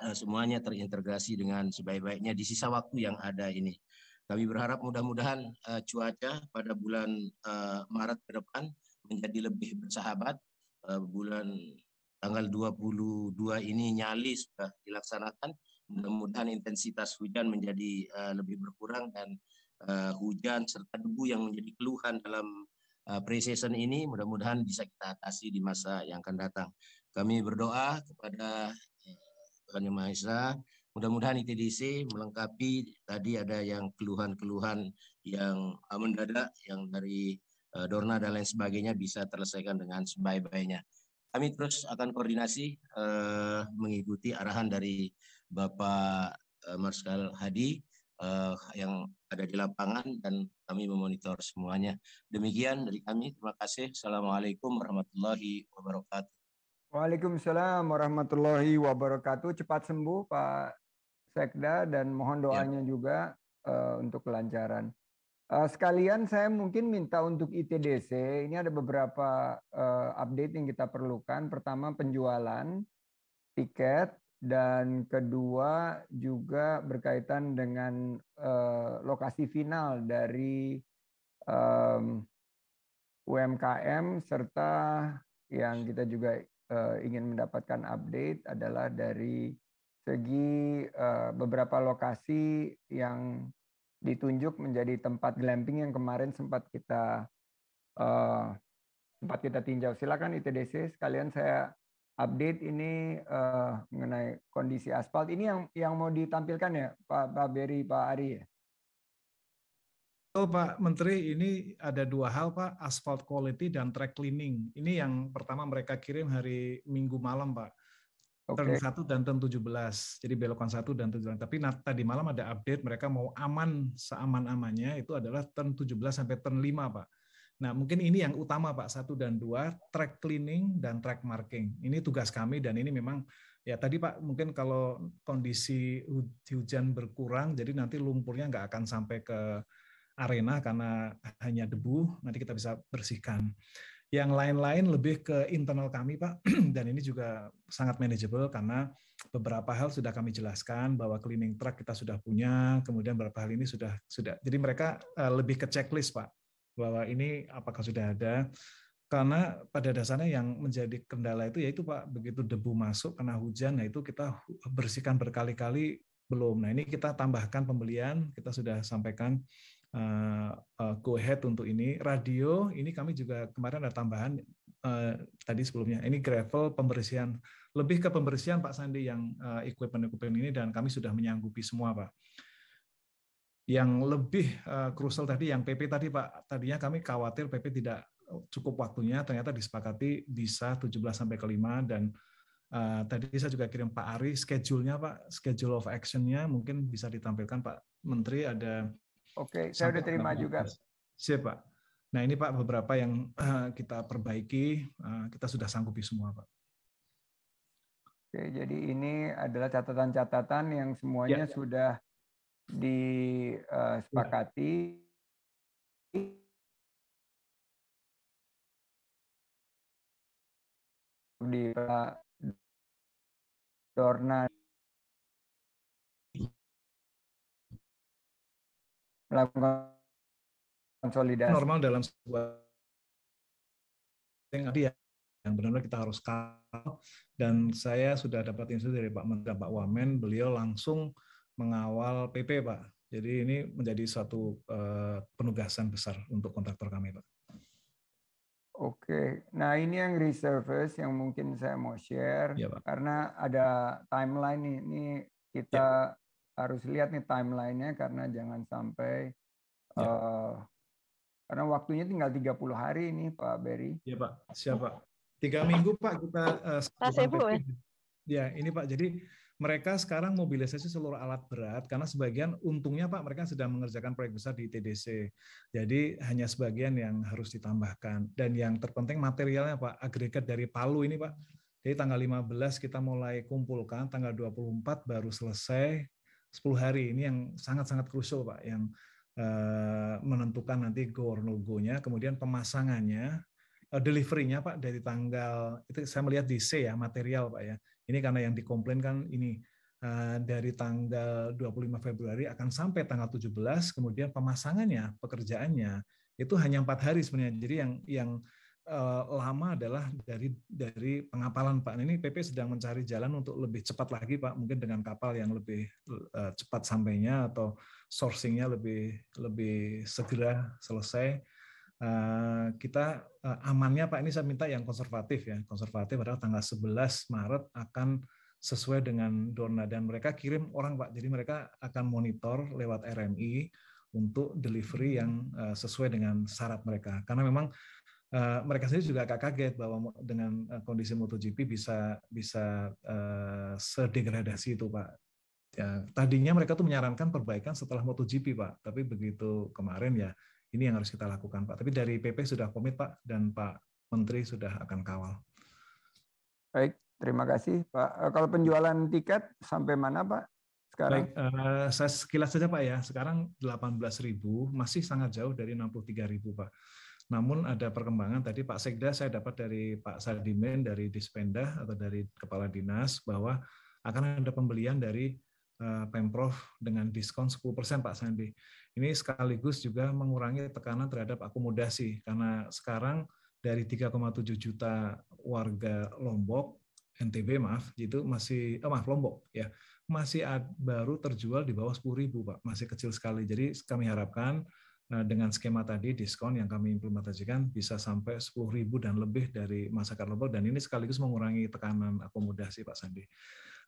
eh, semuanya terintegrasi dengan sebaik-baiknya di sisa waktu yang ada ini. Kami berharap mudah-mudahan uh, cuaca pada bulan uh, Maret ke depan menjadi lebih bersahabat. Uh, bulan tanggal 22 ini nyali sudah dilaksanakan. Mudah-mudahan intensitas hujan menjadi uh, lebih berkurang dan uh, hujan serta debu yang menjadi keluhan dalam uh, pre-season ini mudah-mudahan bisa kita atasi di masa yang akan datang. Kami berdoa kepada uh, Tuhan Yang Maha Esa, mudah-mudahan ITDC melengkapi tadi ada yang keluhan-keluhan yang mendadak yang dari uh, Dorna dan lain sebagainya bisa terselesaikan dengan sebaik-baiknya. Kami terus akan koordinasi uh, mengikuti arahan dari Bapak Marskal Hadi uh, yang ada di lapangan dan kami memonitor semuanya. Demikian dari kami. Terima kasih. Assalamualaikum warahmatullahi wabarakatuh. Waalaikumsalam warahmatullahi wabarakatuh. Cepat sembuh Pak Sekda dan mohon ya. doanya ya. juga uh, untuk kelancaran. Uh, sekalian saya mungkin minta untuk ITDC, ini ada beberapa uh, update yang kita perlukan. Pertama penjualan tiket, dan kedua juga berkaitan dengan eh, lokasi final dari UMKM serta yang kita juga eh, ingin mendapatkan update adalah dari segi eh, beberapa lokasi yang ditunjuk menjadi tempat glamping yang kemarin sempat kita sempat kita tinjau. Silakan ITDC sekalian saya update ini uh, mengenai kondisi aspal. Ini yang yang mau ditampilkan ya, Pak, Pak Beri, Pak Ari ya. Oh, Pak Menteri, ini ada dua hal Pak, asphalt quality dan track cleaning. Ini yang pertama mereka kirim hari Minggu malam Pak. Okay. Turn 1 dan turn 17. Jadi belokan 1 dan 17. Tapi nah, tadi malam ada update mereka mau aman seaman-amannya itu adalah turn 17 sampai turn 5 Pak. Nah, mungkin ini yang utama Pak, satu dan dua, track cleaning dan track marking. Ini tugas kami dan ini memang ya tadi Pak, mungkin kalau kondisi hujan berkurang, jadi nanti lumpurnya nggak akan sampai ke arena karena hanya debu, nanti kita bisa bersihkan. Yang lain-lain lebih ke internal kami, Pak, dan ini juga sangat manageable karena beberapa hal sudah kami jelaskan bahwa cleaning truck kita sudah punya, kemudian beberapa hal ini sudah sudah. Jadi mereka eh, lebih ke checklist, Pak bahwa ini apakah sudah ada karena pada dasarnya yang menjadi kendala itu yaitu Pak begitu debu masuk kena hujan yaitu nah kita bersihkan berkali-kali belum. Nah, ini kita tambahkan pembelian, kita sudah sampaikan uh, uh, go ahead untuk ini. Radio ini kami juga kemarin ada tambahan uh, tadi sebelumnya. Ini gravel pembersihan lebih ke pembersihan Pak Sandi yang uh, equipment equipment ini dan kami sudah menyanggupi semua Pak yang lebih krusial eh, tadi yang PP tadi Pak tadinya kami khawatir PP tidak eh, cukup waktunya ternyata disepakati bisa 17 sampai ke 5 dan uh, tadi saya juga kirim Pak Ari schedule-nya Pak schedule of action-nya mungkin bisa ditampilkan Pak Menteri ada Oke, saya sudah terima juga. Siap Pak. Nah, ini Pak beberapa yang uh, kita perbaiki, uh, kita sudah sanggupi semua Pak. Oke, jadi ini adalah catatan-catatan yang semuanya ya. sudah disepakati di eh, iya. eh, Dorna melakukan konsolidasi normal dalam sebuah yang tadi ya, yang benar-benar kita harus kalah dan saya sudah dapat instruksi dari Pak Menteri Pak Wamen beliau langsung mengawal PP, Pak. Jadi ini menjadi suatu eh, penugasan besar untuk kontraktor kami, Pak. Oke, nah ini yang reservice yang mungkin saya mau share ya, karena ada timeline nih. Ini kita ya. harus lihat nih timelinenya karena jangan sampai ya. uh, karena waktunya tinggal 30 hari ini, Pak Berry. Iya Pak, siapa? Tiga minggu Pak kita. Uh, Pak Sebu ya. Ya ini Pak, jadi mereka sekarang mobilisasi seluruh alat berat karena sebagian untungnya Pak mereka sedang mengerjakan proyek besar di TDC. Jadi hanya sebagian yang harus ditambahkan dan yang terpenting materialnya Pak agregat dari Palu ini Pak. Jadi tanggal 15 kita mulai kumpulkan, tanggal 24 baru selesai 10 hari ini yang sangat-sangat krusial Pak yang eh, menentukan nanti go or no go kemudian pemasangannya eh, deliverynya Pak dari tanggal itu saya melihat di C ya material Pak ya ini karena yang dikomplain kan ini eh, dari tanggal 25 Februari akan sampai tanggal 17 kemudian pemasangannya pekerjaannya itu hanya empat hari sebenarnya jadi yang yang eh, lama adalah dari dari pengapalan Pak nah, ini PP sedang mencari jalan untuk lebih cepat lagi Pak mungkin dengan kapal yang lebih eh, cepat sampainya atau sourcingnya lebih lebih segera selesai Eh, kita uh, amannya Pak ini saya minta yang konservatif ya. Konservatif adalah tanggal 11 Maret akan sesuai dengan Dorna dan mereka kirim orang Pak. Jadi mereka akan monitor lewat RMI untuk delivery yang uh, sesuai dengan syarat mereka. Karena memang Uh, mereka sendiri juga agak kaget bahwa dengan uh, kondisi MotoGP bisa bisa uh, sedegradasi itu pak. Ya, tadinya mereka tuh menyarankan perbaikan setelah MotoGP pak, tapi begitu kemarin ya ini yang harus kita lakukan, Pak. Tapi dari PP sudah komit, Pak, dan Pak Menteri sudah akan kawal. Baik, terima kasih, Pak. Eh, kalau penjualan tiket sampai mana, Pak? Sekarang? Baik, uh, saya sekilas saja Pak ya. Sekarang 18.000 masih sangat jauh dari 63.000 Pak. Namun ada perkembangan tadi Pak Sekda saya dapat dari Pak Sardimen dari Dispenda atau dari Kepala Dinas bahwa akan ada pembelian dari Eh, Pemprov dengan diskon 10% Pak Sandi. Ini sekaligus juga mengurangi tekanan terhadap akomodasi karena sekarang dari 3,7 juta warga Lombok NTB maaf itu masih eh, maaf Lombok ya masih baru terjual di bawah 10 ribu Pak masih kecil sekali jadi kami harapkan eh, dengan skema tadi diskon yang kami implementasikan bisa sampai ribu dan lebih dari masyarakat Lombok dan ini sekaligus mengurangi tekanan akomodasi Pak Sandi.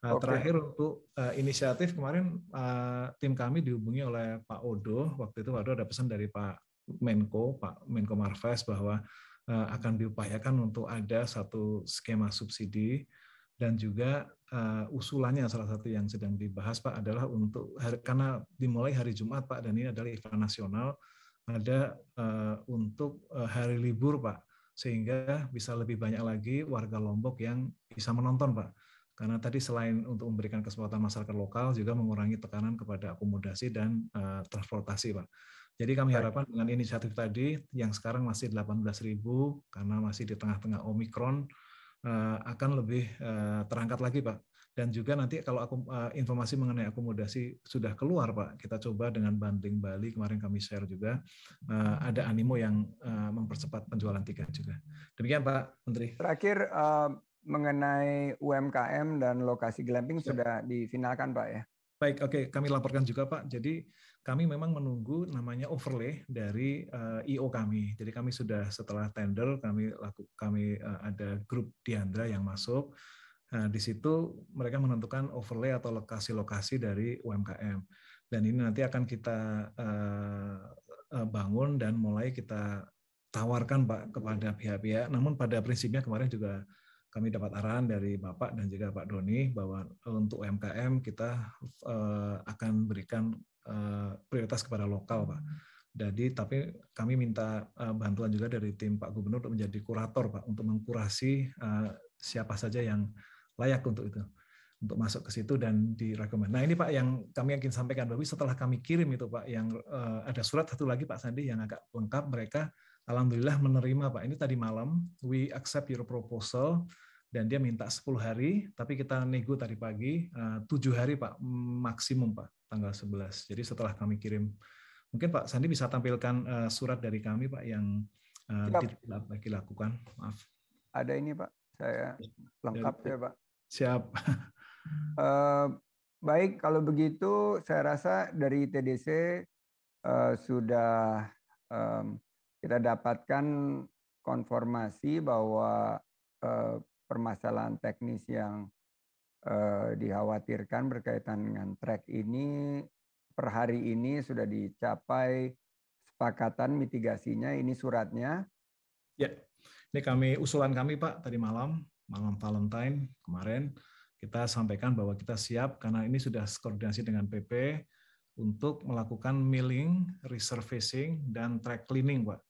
Nah, okay. Terakhir untuk uh, inisiatif kemarin uh, tim kami dihubungi oleh Pak Odo. Waktu itu Pak Odo ada pesan dari Pak Menko, Pak Menko Marves bahwa uh, akan diupayakan untuk ada satu skema subsidi dan juga uh, usulannya salah satu yang sedang dibahas Pak adalah untuk hari, karena dimulai hari Jumat Pak dan ini adalah event nasional ada uh, untuk uh, hari libur Pak sehingga bisa lebih banyak lagi warga Lombok yang bisa menonton Pak karena tadi selain untuk memberikan kesempatan masyarakat lokal juga mengurangi tekanan kepada akomodasi dan uh, transportasi, Pak. Jadi kami harapkan dengan inisiatif tadi yang sekarang masih 18.000 karena masih di tengah-tengah Omikron uh, akan lebih uh, terangkat lagi, Pak. Dan juga nanti kalau aku, uh, informasi mengenai akomodasi sudah keluar, Pak, kita coba dengan banding Bali kemarin kami share juga uh, ada animo yang uh, mempercepat penjualan tiket juga. Demikian, Pak Menteri. Terakhir, uh, mengenai UMKM dan lokasi glamping Siap. Ya. sudah difinalkan, Pak ya? Baik, oke, okay. kami laporkan juga Pak. Jadi kami memang menunggu namanya overlay dari uh, eh, IO kami. Jadi kami sudah setelah tender kami laku kami uh, ada grup Diandra yang masuk. Nah, di situ mereka menentukan overlay atau lokasi-lokasi dari UMKM. Dan ini nanti akan kita uh, bangun dan mulai kita tawarkan Pak kepada pihak-pihak. Namun pada prinsipnya kemarin juga kami dapat arahan dari Bapak dan juga Pak Doni bahwa eh, untuk UMKM kita eh, akan berikan eh, prioritas kepada lokal, Pak. Hmm. Jadi tapi kami minta bantuan juga dari tim Pak Gubernur untuk menjadi kurator, Pak, untuk mengkurasi siapa saja yang layak untuk itu untuk masuk ke situ dan direkomend. Nah ini Pak yang kami ingin sampaikan tapi setelah kami kirim itu Pak yang ada surat satu lagi Pak Sandi yang agak lengkap mereka alhamdulillah menerima Pak. Ini tadi malam we accept your proposal dan dia minta 10 hari, tapi kita nego tadi pagi eh, tujuh hari Pak maksimum Pak tanggal 11. Jadi setelah kami kirim, mungkin Pak Sandi bisa tampilkan eh, surat dari kami Pak yang eh, lagi lakukan. Maaf. Ada ini Pak, saya lengkap ya Pak. Siap. Uh, baik, kalau begitu saya rasa dari TDC uh, sudah um, kita dapatkan konformasi bahwa uh, permasalahan teknis yang eh, dikhawatirkan berkaitan dengan track ini per hari ini sudah dicapai sepakatan mitigasinya. Ini suratnya. Ya, ini kami usulan kami Pak tadi malam malam Valentine kemarin kita sampaikan bahwa kita siap karena ini sudah koordinasi dengan PP untuk melakukan milling, resurfacing, dan track cleaning, Pak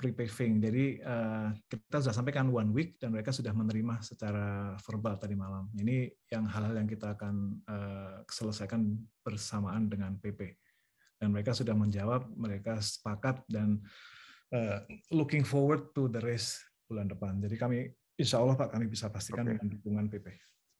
pre-paving. Jadi eh, kita sudah sampaikan one week dan mereka sudah menerima secara verbal tadi malam. Ini yang hal-hal yang kita akan uh, selesaikan bersamaan dengan PP. Dan mereka sudah menjawab, mereka sepakat dan eh, looking forward to the race bulan depan. Jadi kami insya Allah Pak kami bisa pastikan okay. dengan dukungan PP.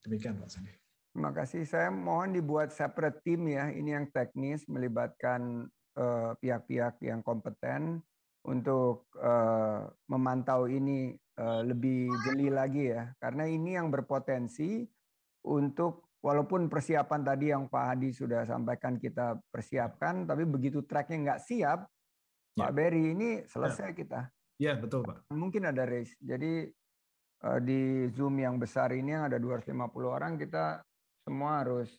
Demikian Pak Sandi. Terima kasih. Saya mohon dibuat separate tim ya. Ini yang teknis melibatkan pihak-pihak uh, pihak -pihak yang kompeten untuk uh, memantau ini uh, lebih jeli lagi ya karena ini yang berpotensi untuk walaupun persiapan tadi yang Pak Hadi sudah sampaikan kita persiapkan tapi begitu tracknya nggak siap ya. Pak Berry ini selesai ya. kita ya betul Pak mungkin ada race jadi uh, di Zoom yang besar ini yang ada 250 orang kita semua harus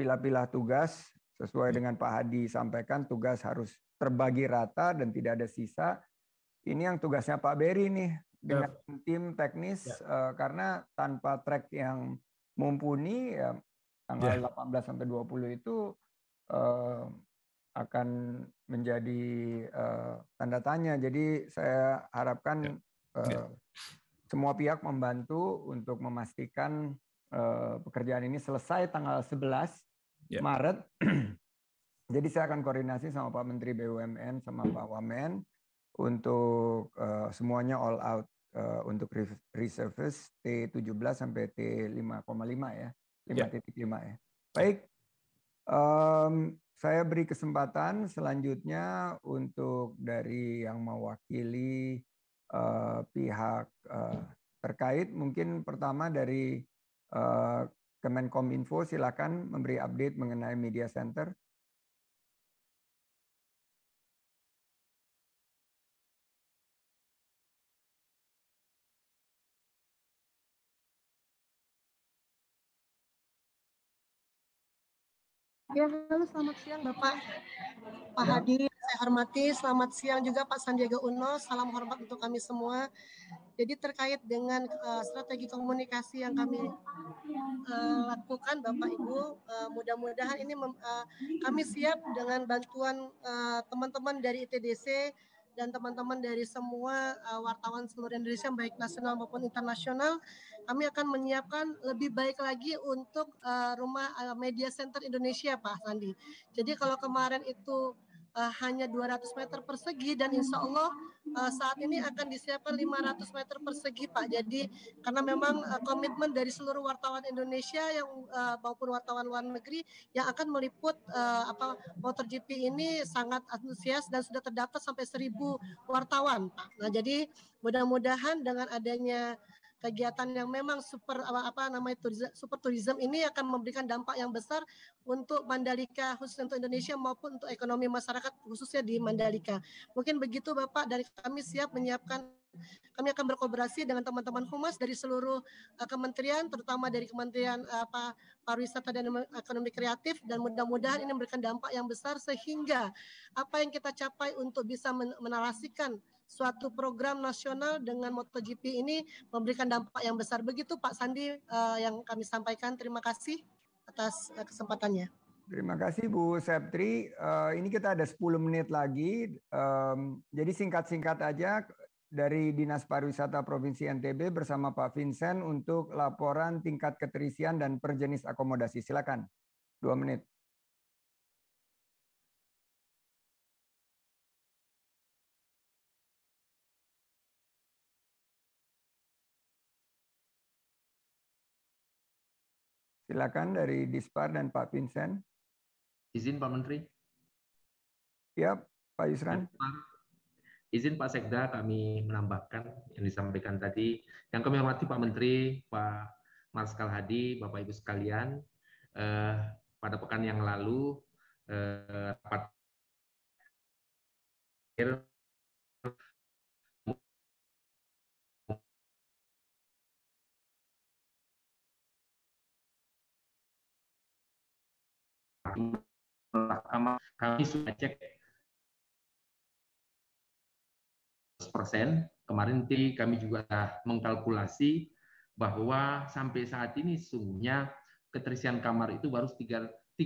pilah-pilah tugas sesuai ya. dengan Pak Hadi sampaikan tugas harus terbagi rata dan tidak ada sisa. Ini yang tugasnya Pak Beri nih dengan tim teknis uh, karena tanpa track yang mumpuni ya tanggal yeah. Ya. 18 sampai 20 itu uh, akan menjadi uh, tanda tanya. Jadi saya harapkan Uh, semua pihak membantu untuk memastikan uh, pekerjaan ini selesai tanggal 11 Maret Jadi saya akan koordinasi sama Pak Menteri BUMN sama Pak Wamen untuk uh, semuanya all out uh, untuk resurface T17 sampai T5,5 ya. 5.5 yeah. ya. Baik. Um, saya beri kesempatan selanjutnya untuk dari yang mewakili uh, pihak uh, terkait mungkin pertama dari uh, Kemenkominfo silakan memberi update mengenai media center. Ya, halo selamat siang Bapak. Pak ya. Hadi, saya hormati. Selamat siang juga Pak Sandiaga Uno. Salam hormat untuk kami semua. Jadi terkait dengan uh, strategi komunikasi yang kami uh, lakukan, Bapak Ibu, uh, mudah-mudahan ini uh, kami siap dengan bantuan teman-teman uh, teman -teman dari ITDC dan teman-teman dari semua uh, wartawan seluruh Indonesia baik nasional maupun internasional kami akan menyiapkan lebih baik lagi untuk uh, rumah uh, media center Indonesia Pak Sandi. Jadi kalau kemarin itu uh, hanya 200 meter persegi dan insya Allah uh, saat ini akan disiapkan 500 meter persegi Pak. Jadi karena memang uh, komitmen dari seluruh wartawan Indonesia yang uh, maupun wartawan luar negeri yang akan meliput uh, apa GP ini sangat antusias dan sudah terdaftar sampai seribu wartawan Pak. Nah jadi mudah-mudahan dengan adanya kegiatan yang memang super apa, apa namanya tourism, super tourism ini akan memberikan dampak yang besar untuk Mandalika khususnya untuk Indonesia maupun untuk ekonomi masyarakat khususnya di Mandalika. Mungkin begitu Bapak dari kami siap menyiapkan kami akan berkolaborasi dengan teman-teman humas dari seluruh uh, kementerian terutama dari Kementerian uh, apa pariwisata dan ekonomi kreatif dan mudah-mudahan ini memberikan dampak yang besar sehingga apa yang kita capai untuk bisa menarasikan suatu program nasional dengan MotoGP ini memberikan dampak yang besar. Begitu Pak Sandi uh, yang kami sampaikan. Terima kasih atas uh, kesempatannya. Terima kasih Bu Septri. Uh, ini kita ada 10 menit lagi. Um, jadi singkat-singkat aja dari Dinas Pariwisata Provinsi NTB bersama Pak Vincent untuk laporan tingkat keterisian dan perjenis akomodasi. Silakan. Dua menit. Silakan dari Dispar dan Pak Vincent. Izin Pak Menteri. Ya, Pak Yusran. Izin Pak Sekda kami menambahkan yang disampaikan tadi. Yang kami hormati Pak Menteri, Pak Marskal Hadi, Bapak Ibu sekalian, eh, pada pekan yang lalu eh, rapat mahkamah kami sudah cek 100%. Kemarin Tadi kami juga mengkalkulasi bahwa sampai saat ini sungguhnya keterisian kamar itu baru 35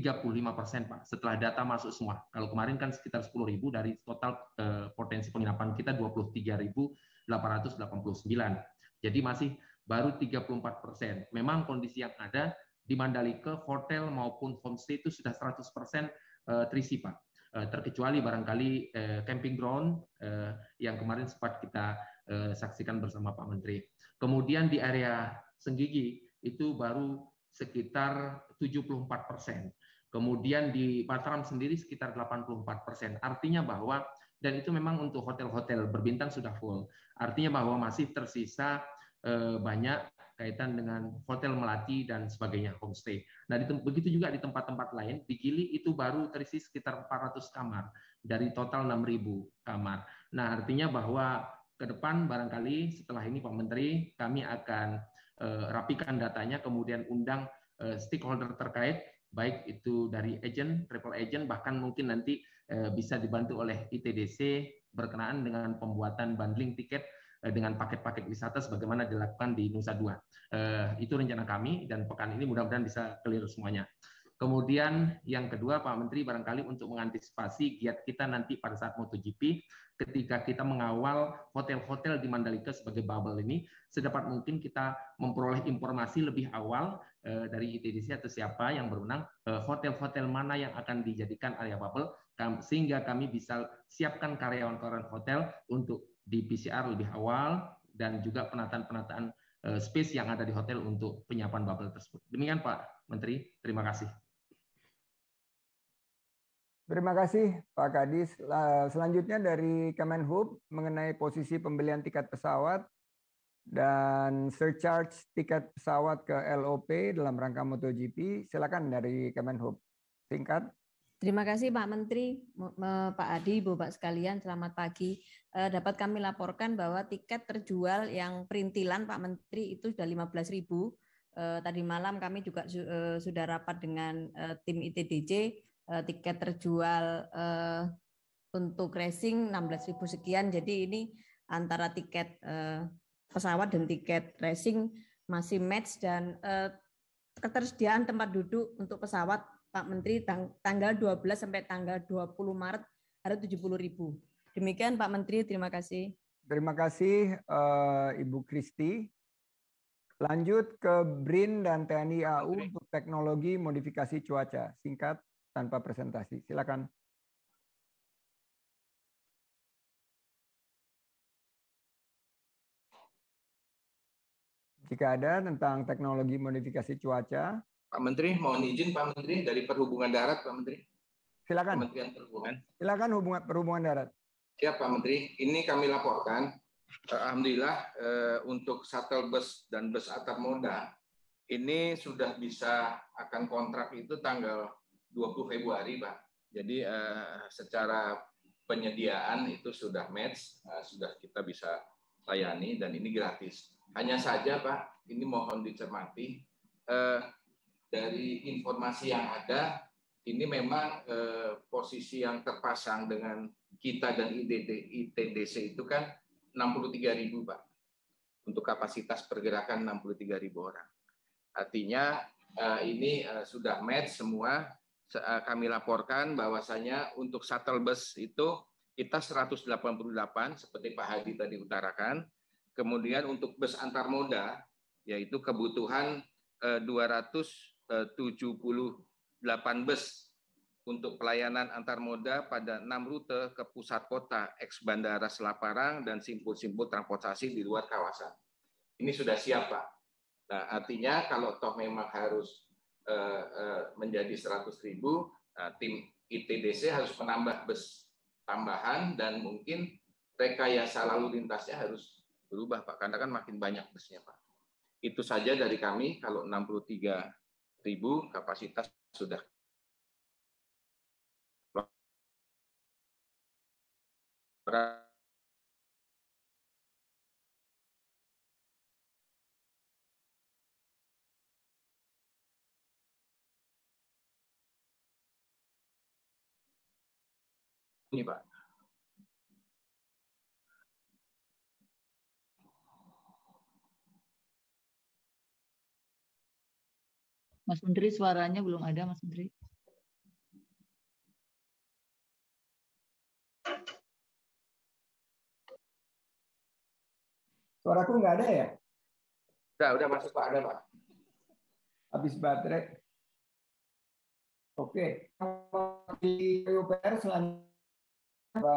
persen Pak setelah data masuk semua. Kalau kemarin kan sekitar 10 ribu dari total eh, potensi penginapan kita 23.889. Jadi masih baru 34 persen. Memang kondisi yang ada di Mandalika hotel maupun homestay itu sudah 100% eh, terisi Pak. Eh, terkecuali barangkali eh, camping ground yang kemarin sempat kita saksikan bersama Pak Menteri. Kemudian di area Senggigi itu baru sekitar 74 persen. Kemudian di Mataram sendiri sekitar 84 persen. Artinya bahwa dan itu memang untuk hotel-hotel berbintang sudah full. Artinya bahwa masih tersisa banyak kaitan dengan hotel melati dan sebagainya homestay. Nah, di, begitu juga di tempat-tempat lain, di Gili itu baru terisi sekitar 400 kamar dari total 6.000 kamar. Nah, artinya bahwa ke depan barangkali setelah ini Pak Menteri kami akan uh, rapikan datanya kemudian undang uh, stakeholder terkait baik itu dari agent, travel agent, bahkan mungkin nanti uh, bisa dibantu oleh ITDC berkenaan dengan pembuatan bundling tiket Eh, dengan paket-paket wisata sebagaimana dilakukan di Nusa Dua. Eh, itu rencana kami dan pekan ini mudah-mudahan bisa clear semuanya. Kemudian yang kedua Pak Menteri barangkali untuk mengantisipasi giat kita nanti pada saat MotoGP ketika kita mengawal hotel-hotel di Mandalika sebagai bubble ini sedapat mungkin kita memperoleh informasi lebih awal eh, dari ITDC atau siapa yang berwenang eh, hotel-hotel eh, mana yang akan dijadikan area bubble sehingga kami bisa siapkan karyawan-karyawan hotel untuk di PCR lebih awal dan juga penataan-penataan eh, space yang ada di hotel untuk penyiapan bubble tersebut. Demikian Pak Menteri, terima kasih. Terima kasih Pak Kadis. Selanjutnya dari Kemenhub mengenai posisi pembelian tiket pesawat dan surcharge tiket pesawat ke LOP dalam rangka MotoGP. Silakan dari Kemenhub. Singkat. Terima kasih Pak Menteri, Pak Adi, Bapak sekalian, selamat pagi. Eh, dapat kami laporkan bahwa tiket terjual yang perintilan Pak Menteri itu sudah 15 ribu. Eh, tadi malam kami juga eh, sudah rapat dengan tim ITDC. tiket terjual untuk racing 16 ribu sekian. Jadi ini antara tiket pesawat dan tiket racing masih match dan ketersediaan tempat duduk untuk pesawat Pak Menteri tang tanggal 12 sampai tanggal 20 Maret ada 70 ribu. Demikian Pak Menteri, terima kasih. Terima kasih uh, Ibu Kristi. Lanjut ke BRIN dan TNI AU untuk teknologi modifikasi cuaca. Singkat, tanpa presentasi. Silakan. Jika ada tentang teknologi modifikasi cuaca, Pak Menteri, mohon izin Pak Menteri dari Perhubungan Darat, Pak Menteri. Silakan. Kementerian Perhubungan. Silakan hubungan Perhubungan Darat. Ya Pak Menteri, ini kami laporkan. Eh, alhamdulillah eh, untuk shuttle bus dan bus atap moda ini sudah bisa akan kontrak itu tanggal 20 Februari, Pak. Jadi eh, secara penyediaan itu sudah match, sudah kita bisa layani dan ini gratis. Hanya saja, Pak, ini mohon dicermati dari informasi yang ada ini memang eh, posisi yang terpasang dengan kita dan IDD, ITDC itu kan 63 ribu Pak. Untuk kapasitas pergerakan 63 ribu orang. Artinya eh, ini eh, sudah match semua. Eh, kami laporkan bahwasanya untuk shuttle bus itu kita 188 seperti Pak Hadi tadi utarakan. Kemudian untuk bus antar moda yaitu kebutuhan 200 eh, 78 bus untuk pelayanan antar moda pada enam rute ke pusat kota ex Bandara Selaparang dan simpul-simpul transportasi di luar kawasan. Ini sudah siap, Pak. Nah, artinya kalau toh memang harus eh, eh, menjadi 100 ribu, nah, tim ITDC harus menambah bus tambahan dan mungkin rekayasa lalu lintasnya harus berubah, Pak. Karena kan makin banyak busnya, Pak. Itu saja dari kami kalau 63 ribu kapasitas sudah ini pak Mas Menteri suaranya belum ada, Mas Menteri. Suaraku nggak ada ya? Udah, udah masuk Pak, ada Pak. Habis baterai. Oke, di PUPR selanjutnya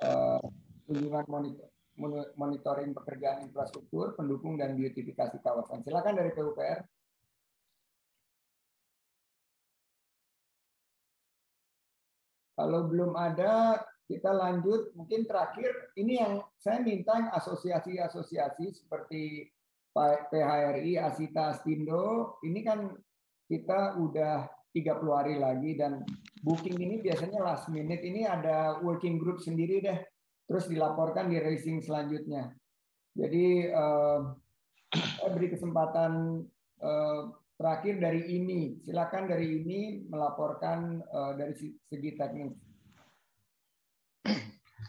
eh, kunjungan monitor monitoring pekerjaan infrastruktur, pendukung dan beautifikasi kawasan. Silakan dari PUPR. Kalau belum ada, kita lanjut. Mungkin terakhir, ini yang saya minta asosiasi-asosiasi seperti PHRI, Asita, Astindo. Ini kan kita udah 30 hari lagi dan booking ini biasanya last minute. Ini ada working group sendiri deh. Terus dilaporkan di racing selanjutnya. Jadi eh, saya beri kesempatan eh, Terakhir dari ini, silakan dari ini melaporkan uh, dari segi teknis.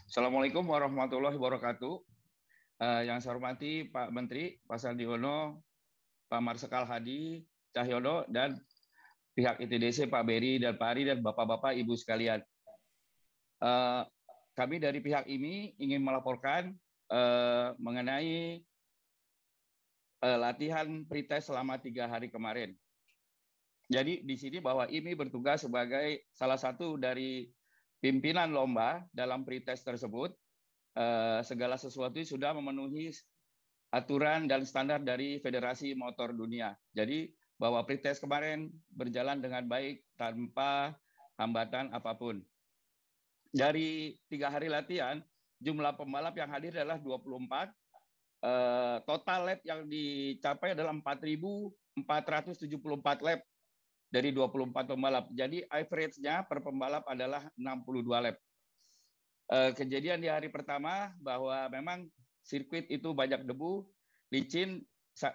Assalamualaikum warahmatullahi wabarakatuh. Uh, yang saya hormati Pak Menteri, Pak Sandiono, Pak Marsekal Hadi, Cahyono, dan pihak ITDC, Pak Beri, dan Pak Ari, dan Bapak-Bapak, Ibu sekalian. Uh, kami dari pihak ini ingin melaporkan uh, mengenai uh, latihan pretest selama tiga hari kemarin. Jadi di sini bahwa ini bertugas sebagai salah satu dari pimpinan lomba dalam pretest tersebut. Uh, segala sesuatu sudah memenuhi aturan dan standar dari Federasi Motor Dunia. Jadi bahwa pretest kemarin berjalan dengan baik tanpa hambatan apapun. Dari tiga hari latihan, jumlah pembalap yang hadir adalah 24 Eh, total lab yang dicapai adalah 4.474 lab dari 24 pembalap. Jadi average-nya per pembalap adalah 62 lap. Eh, kejadian di hari pertama bahwa memang sirkuit itu banyak debu, licin,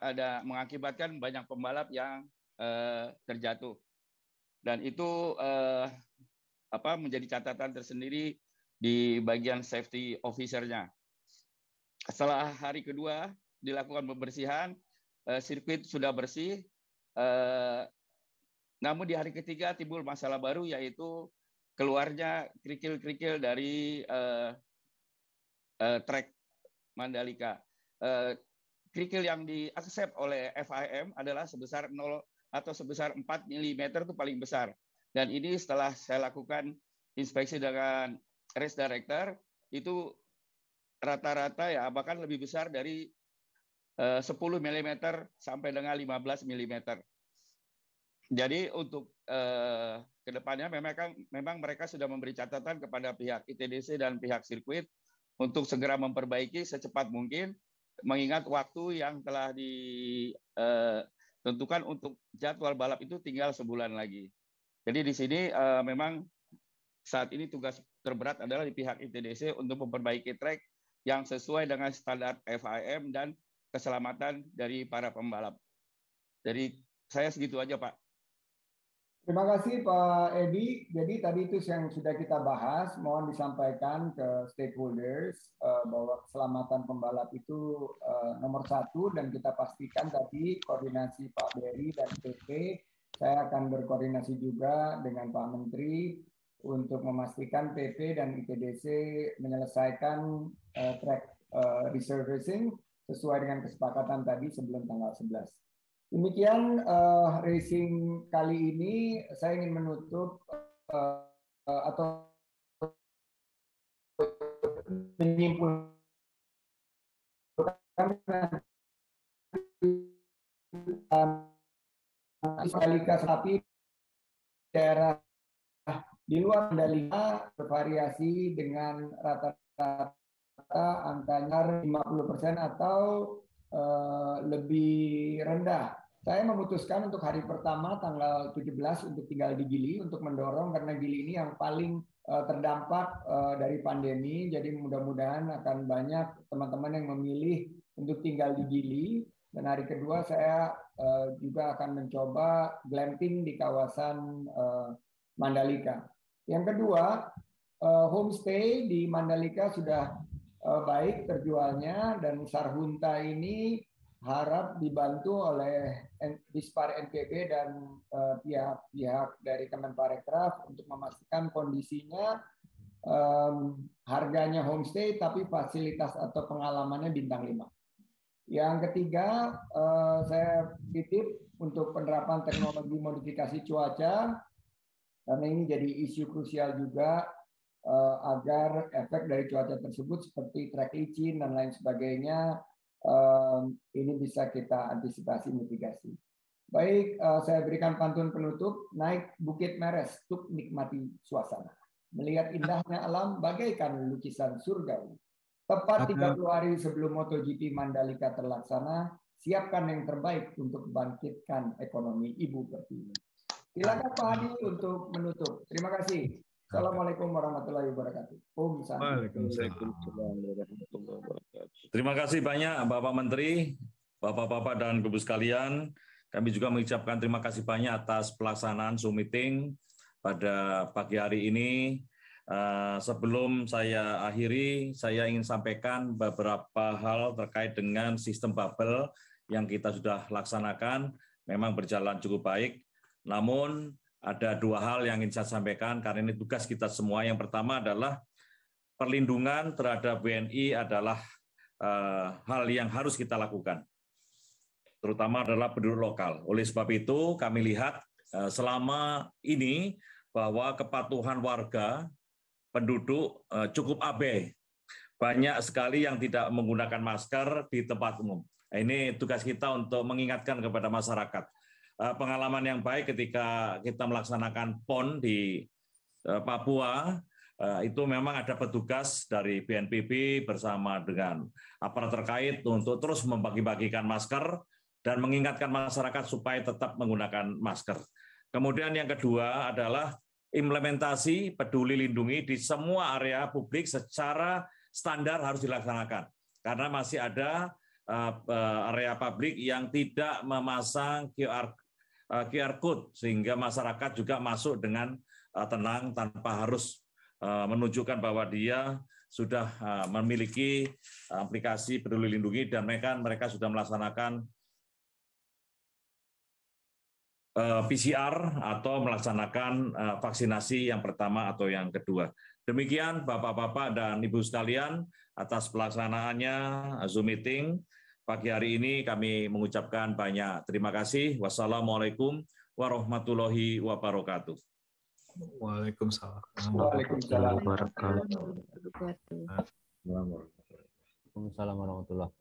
ada mengakibatkan banyak pembalap yang eh, terjatuh. Dan itu apa menjadi catatan tersendiri di bagian safety officer-nya. Setelah hari kedua dilakukan pembersihan, uh, sirkuit sudah bersih. uh, namun di hari ketiga timbul masalah baru yaitu keluarnya kerikil-kerikil dari uh, uh, trek Mandalika. uh, kerikil yang diaksep oleh FIM adalah sebesar 0 atau sebesar 4 mm itu paling besar. Dan ini setelah saya lakukan inspeksi dengan race director, itu rata-rata ya bahkan lebih besar dari 10 eh, mm sampai dengan 15 mm. Jadi untuk eh, kedepannya memang kan, memang mereka sudah memberi catatan kepada pihak ITDC dan pihak sirkuit untuk segera memperbaiki secepat mungkin mengingat waktu yang telah ditentukan eh, untuk jadwal balap itu tinggal sebulan lagi. Jadi di sini eh, memang saat ini tugas terberat adalah di pihak ITDC untuk memperbaiki trek yang sesuai dengan standar FIM dan keselamatan dari para pembalap. Jadi saya segitu aja, Pak. Terima kasih Pak Edi. Jadi tadi itu yang sudah kita bahas, mohon disampaikan ke stakeholders eh, bahwa keselamatan pembalap itu eh, nomor satu dan kita pastikan tadi koordinasi Pak Beri dan PP. Saya akan berkoordinasi juga dengan Pak Menteri untuk memastikan PP dan ITDC menyelesaikan Eh, track eh, resurfacing sesuai dengan kesepakatan tadi sebelum tanggal 11. Demikian uh, racing kali ini saya ingin menutup uh, uh, atau menyimpulkan Malika sapi daerah di luar Mandalika bervariasi dengan rata-rata rata angkanya 50% atau eh, lebih rendah. Saya memutuskan untuk hari pertama tanggal 17 untuk tinggal di Gili untuk mendorong karena Gili ini yang paling eh, terdampak eh, dari pandemi. Jadi mudah-mudahan akan banyak teman-teman yang memilih untuk tinggal di Gili. Dan hari kedua saya juga akan mencoba glamping di kawasan Mandalika. Yang kedua, homestay di Mandalika sudah Eh, baik terjualnya dan Sarhunta ini harap dibantu oleh Dispar NTB dan pihak-pihak eh, uh, dari Kemenparekraf untuk memastikan kondisinya um, harganya homestay tapi fasilitas atau pengalamannya bintang 5. Yang ketiga, uh, saya titip untuk penerapan teknologi modifikasi cuaca karena ini jadi isu krusial juga Eh, agar efek dari cuaca tersebut seperti trek licin dan lain sebagainya eh, ini bisa kita antisipasi mitigasi. Baik, eh, saya berikan pantun penutup. Naik Bukit Meres, tuk nikmati suasana. Melihat indahnya alam bagaikan lukisan surgawi. Tepat 30 hari sebelum MotoGP Mandalika terlaksana, siapkan yang terbaik untuk bangkitkan ekonomi Ibu Pertiwi. Silakan Pak Hadi untuk menutup. Terima kasih. Assalamualaikum warahmatullahi wabarakatuh. Om Waalaikumsalam. Terima kasih banyak Bapak Menteri, Bapak-bapak dan Ibu sekalian. Kami juga mengucapkan terima kasih banyak atas pelaksanaan Zoom meeting pada pagi hari ini. Eh, sebelum saya akhiri, saya ingin sampaikan beberapa hal terkait dengan sistem bubble yang kita sudah laksanakan. Memang berjalan cukup baik, namun ada dua hal yang ingin saya sampaikan karena ini tugas kita semua. Yang pertama adalah perlindungan terhadap WNI adalah uh, hal yang harus kita lakukan, terutama adalah penduduk lokal. Oleh sebab itu kami lihat uh, selama ini bahwa kepatuhan warga penduduk uh, cukup abai. Banyak sekali yang tidak menggunakan masker di tempat umum. Nah, ini tugas kita untuk mengingatkan kepada masyarakat Eh, pengalaman yang baik ketika kita melaksanakan PON di eh, Papua eh, itu memang ada petugas dari BNPB bersama dengan aparat terkait untuk terus membagi-bagikan masker dan mengingatkan masyarakat supaya tetap menggunakan masker. Kemudian yang kedua adalah implementasi peduli lindungi di semua area publik secara standar harus dilaksanakan karena masih ada area publik yang tidak memasang QR Eh, QR code sehingga masyarakat juga masuk dengan eh, tenang tanpa harus eh, menunjukkan bahwa dia sudah memiliki aplikasi Peduli Lindungi dan mereka mereka sudah melaksanakan PCR atau melaksanakan vaksinasi yang pertama atau yang kedua. Demikian Bapak-bapak dan Ibu sekalian atas pelaksanaannya Zoom meeting Pagi hari ini kami mengucapkan banyak terima kasih. Wassalamualaikum warahmatullahi wabarakatuh. Waalaikumsalam. Waalaikumsalam warahmatullahi wabarakatuh. Waalaikumsalam warahmatullahi wabarakatuh.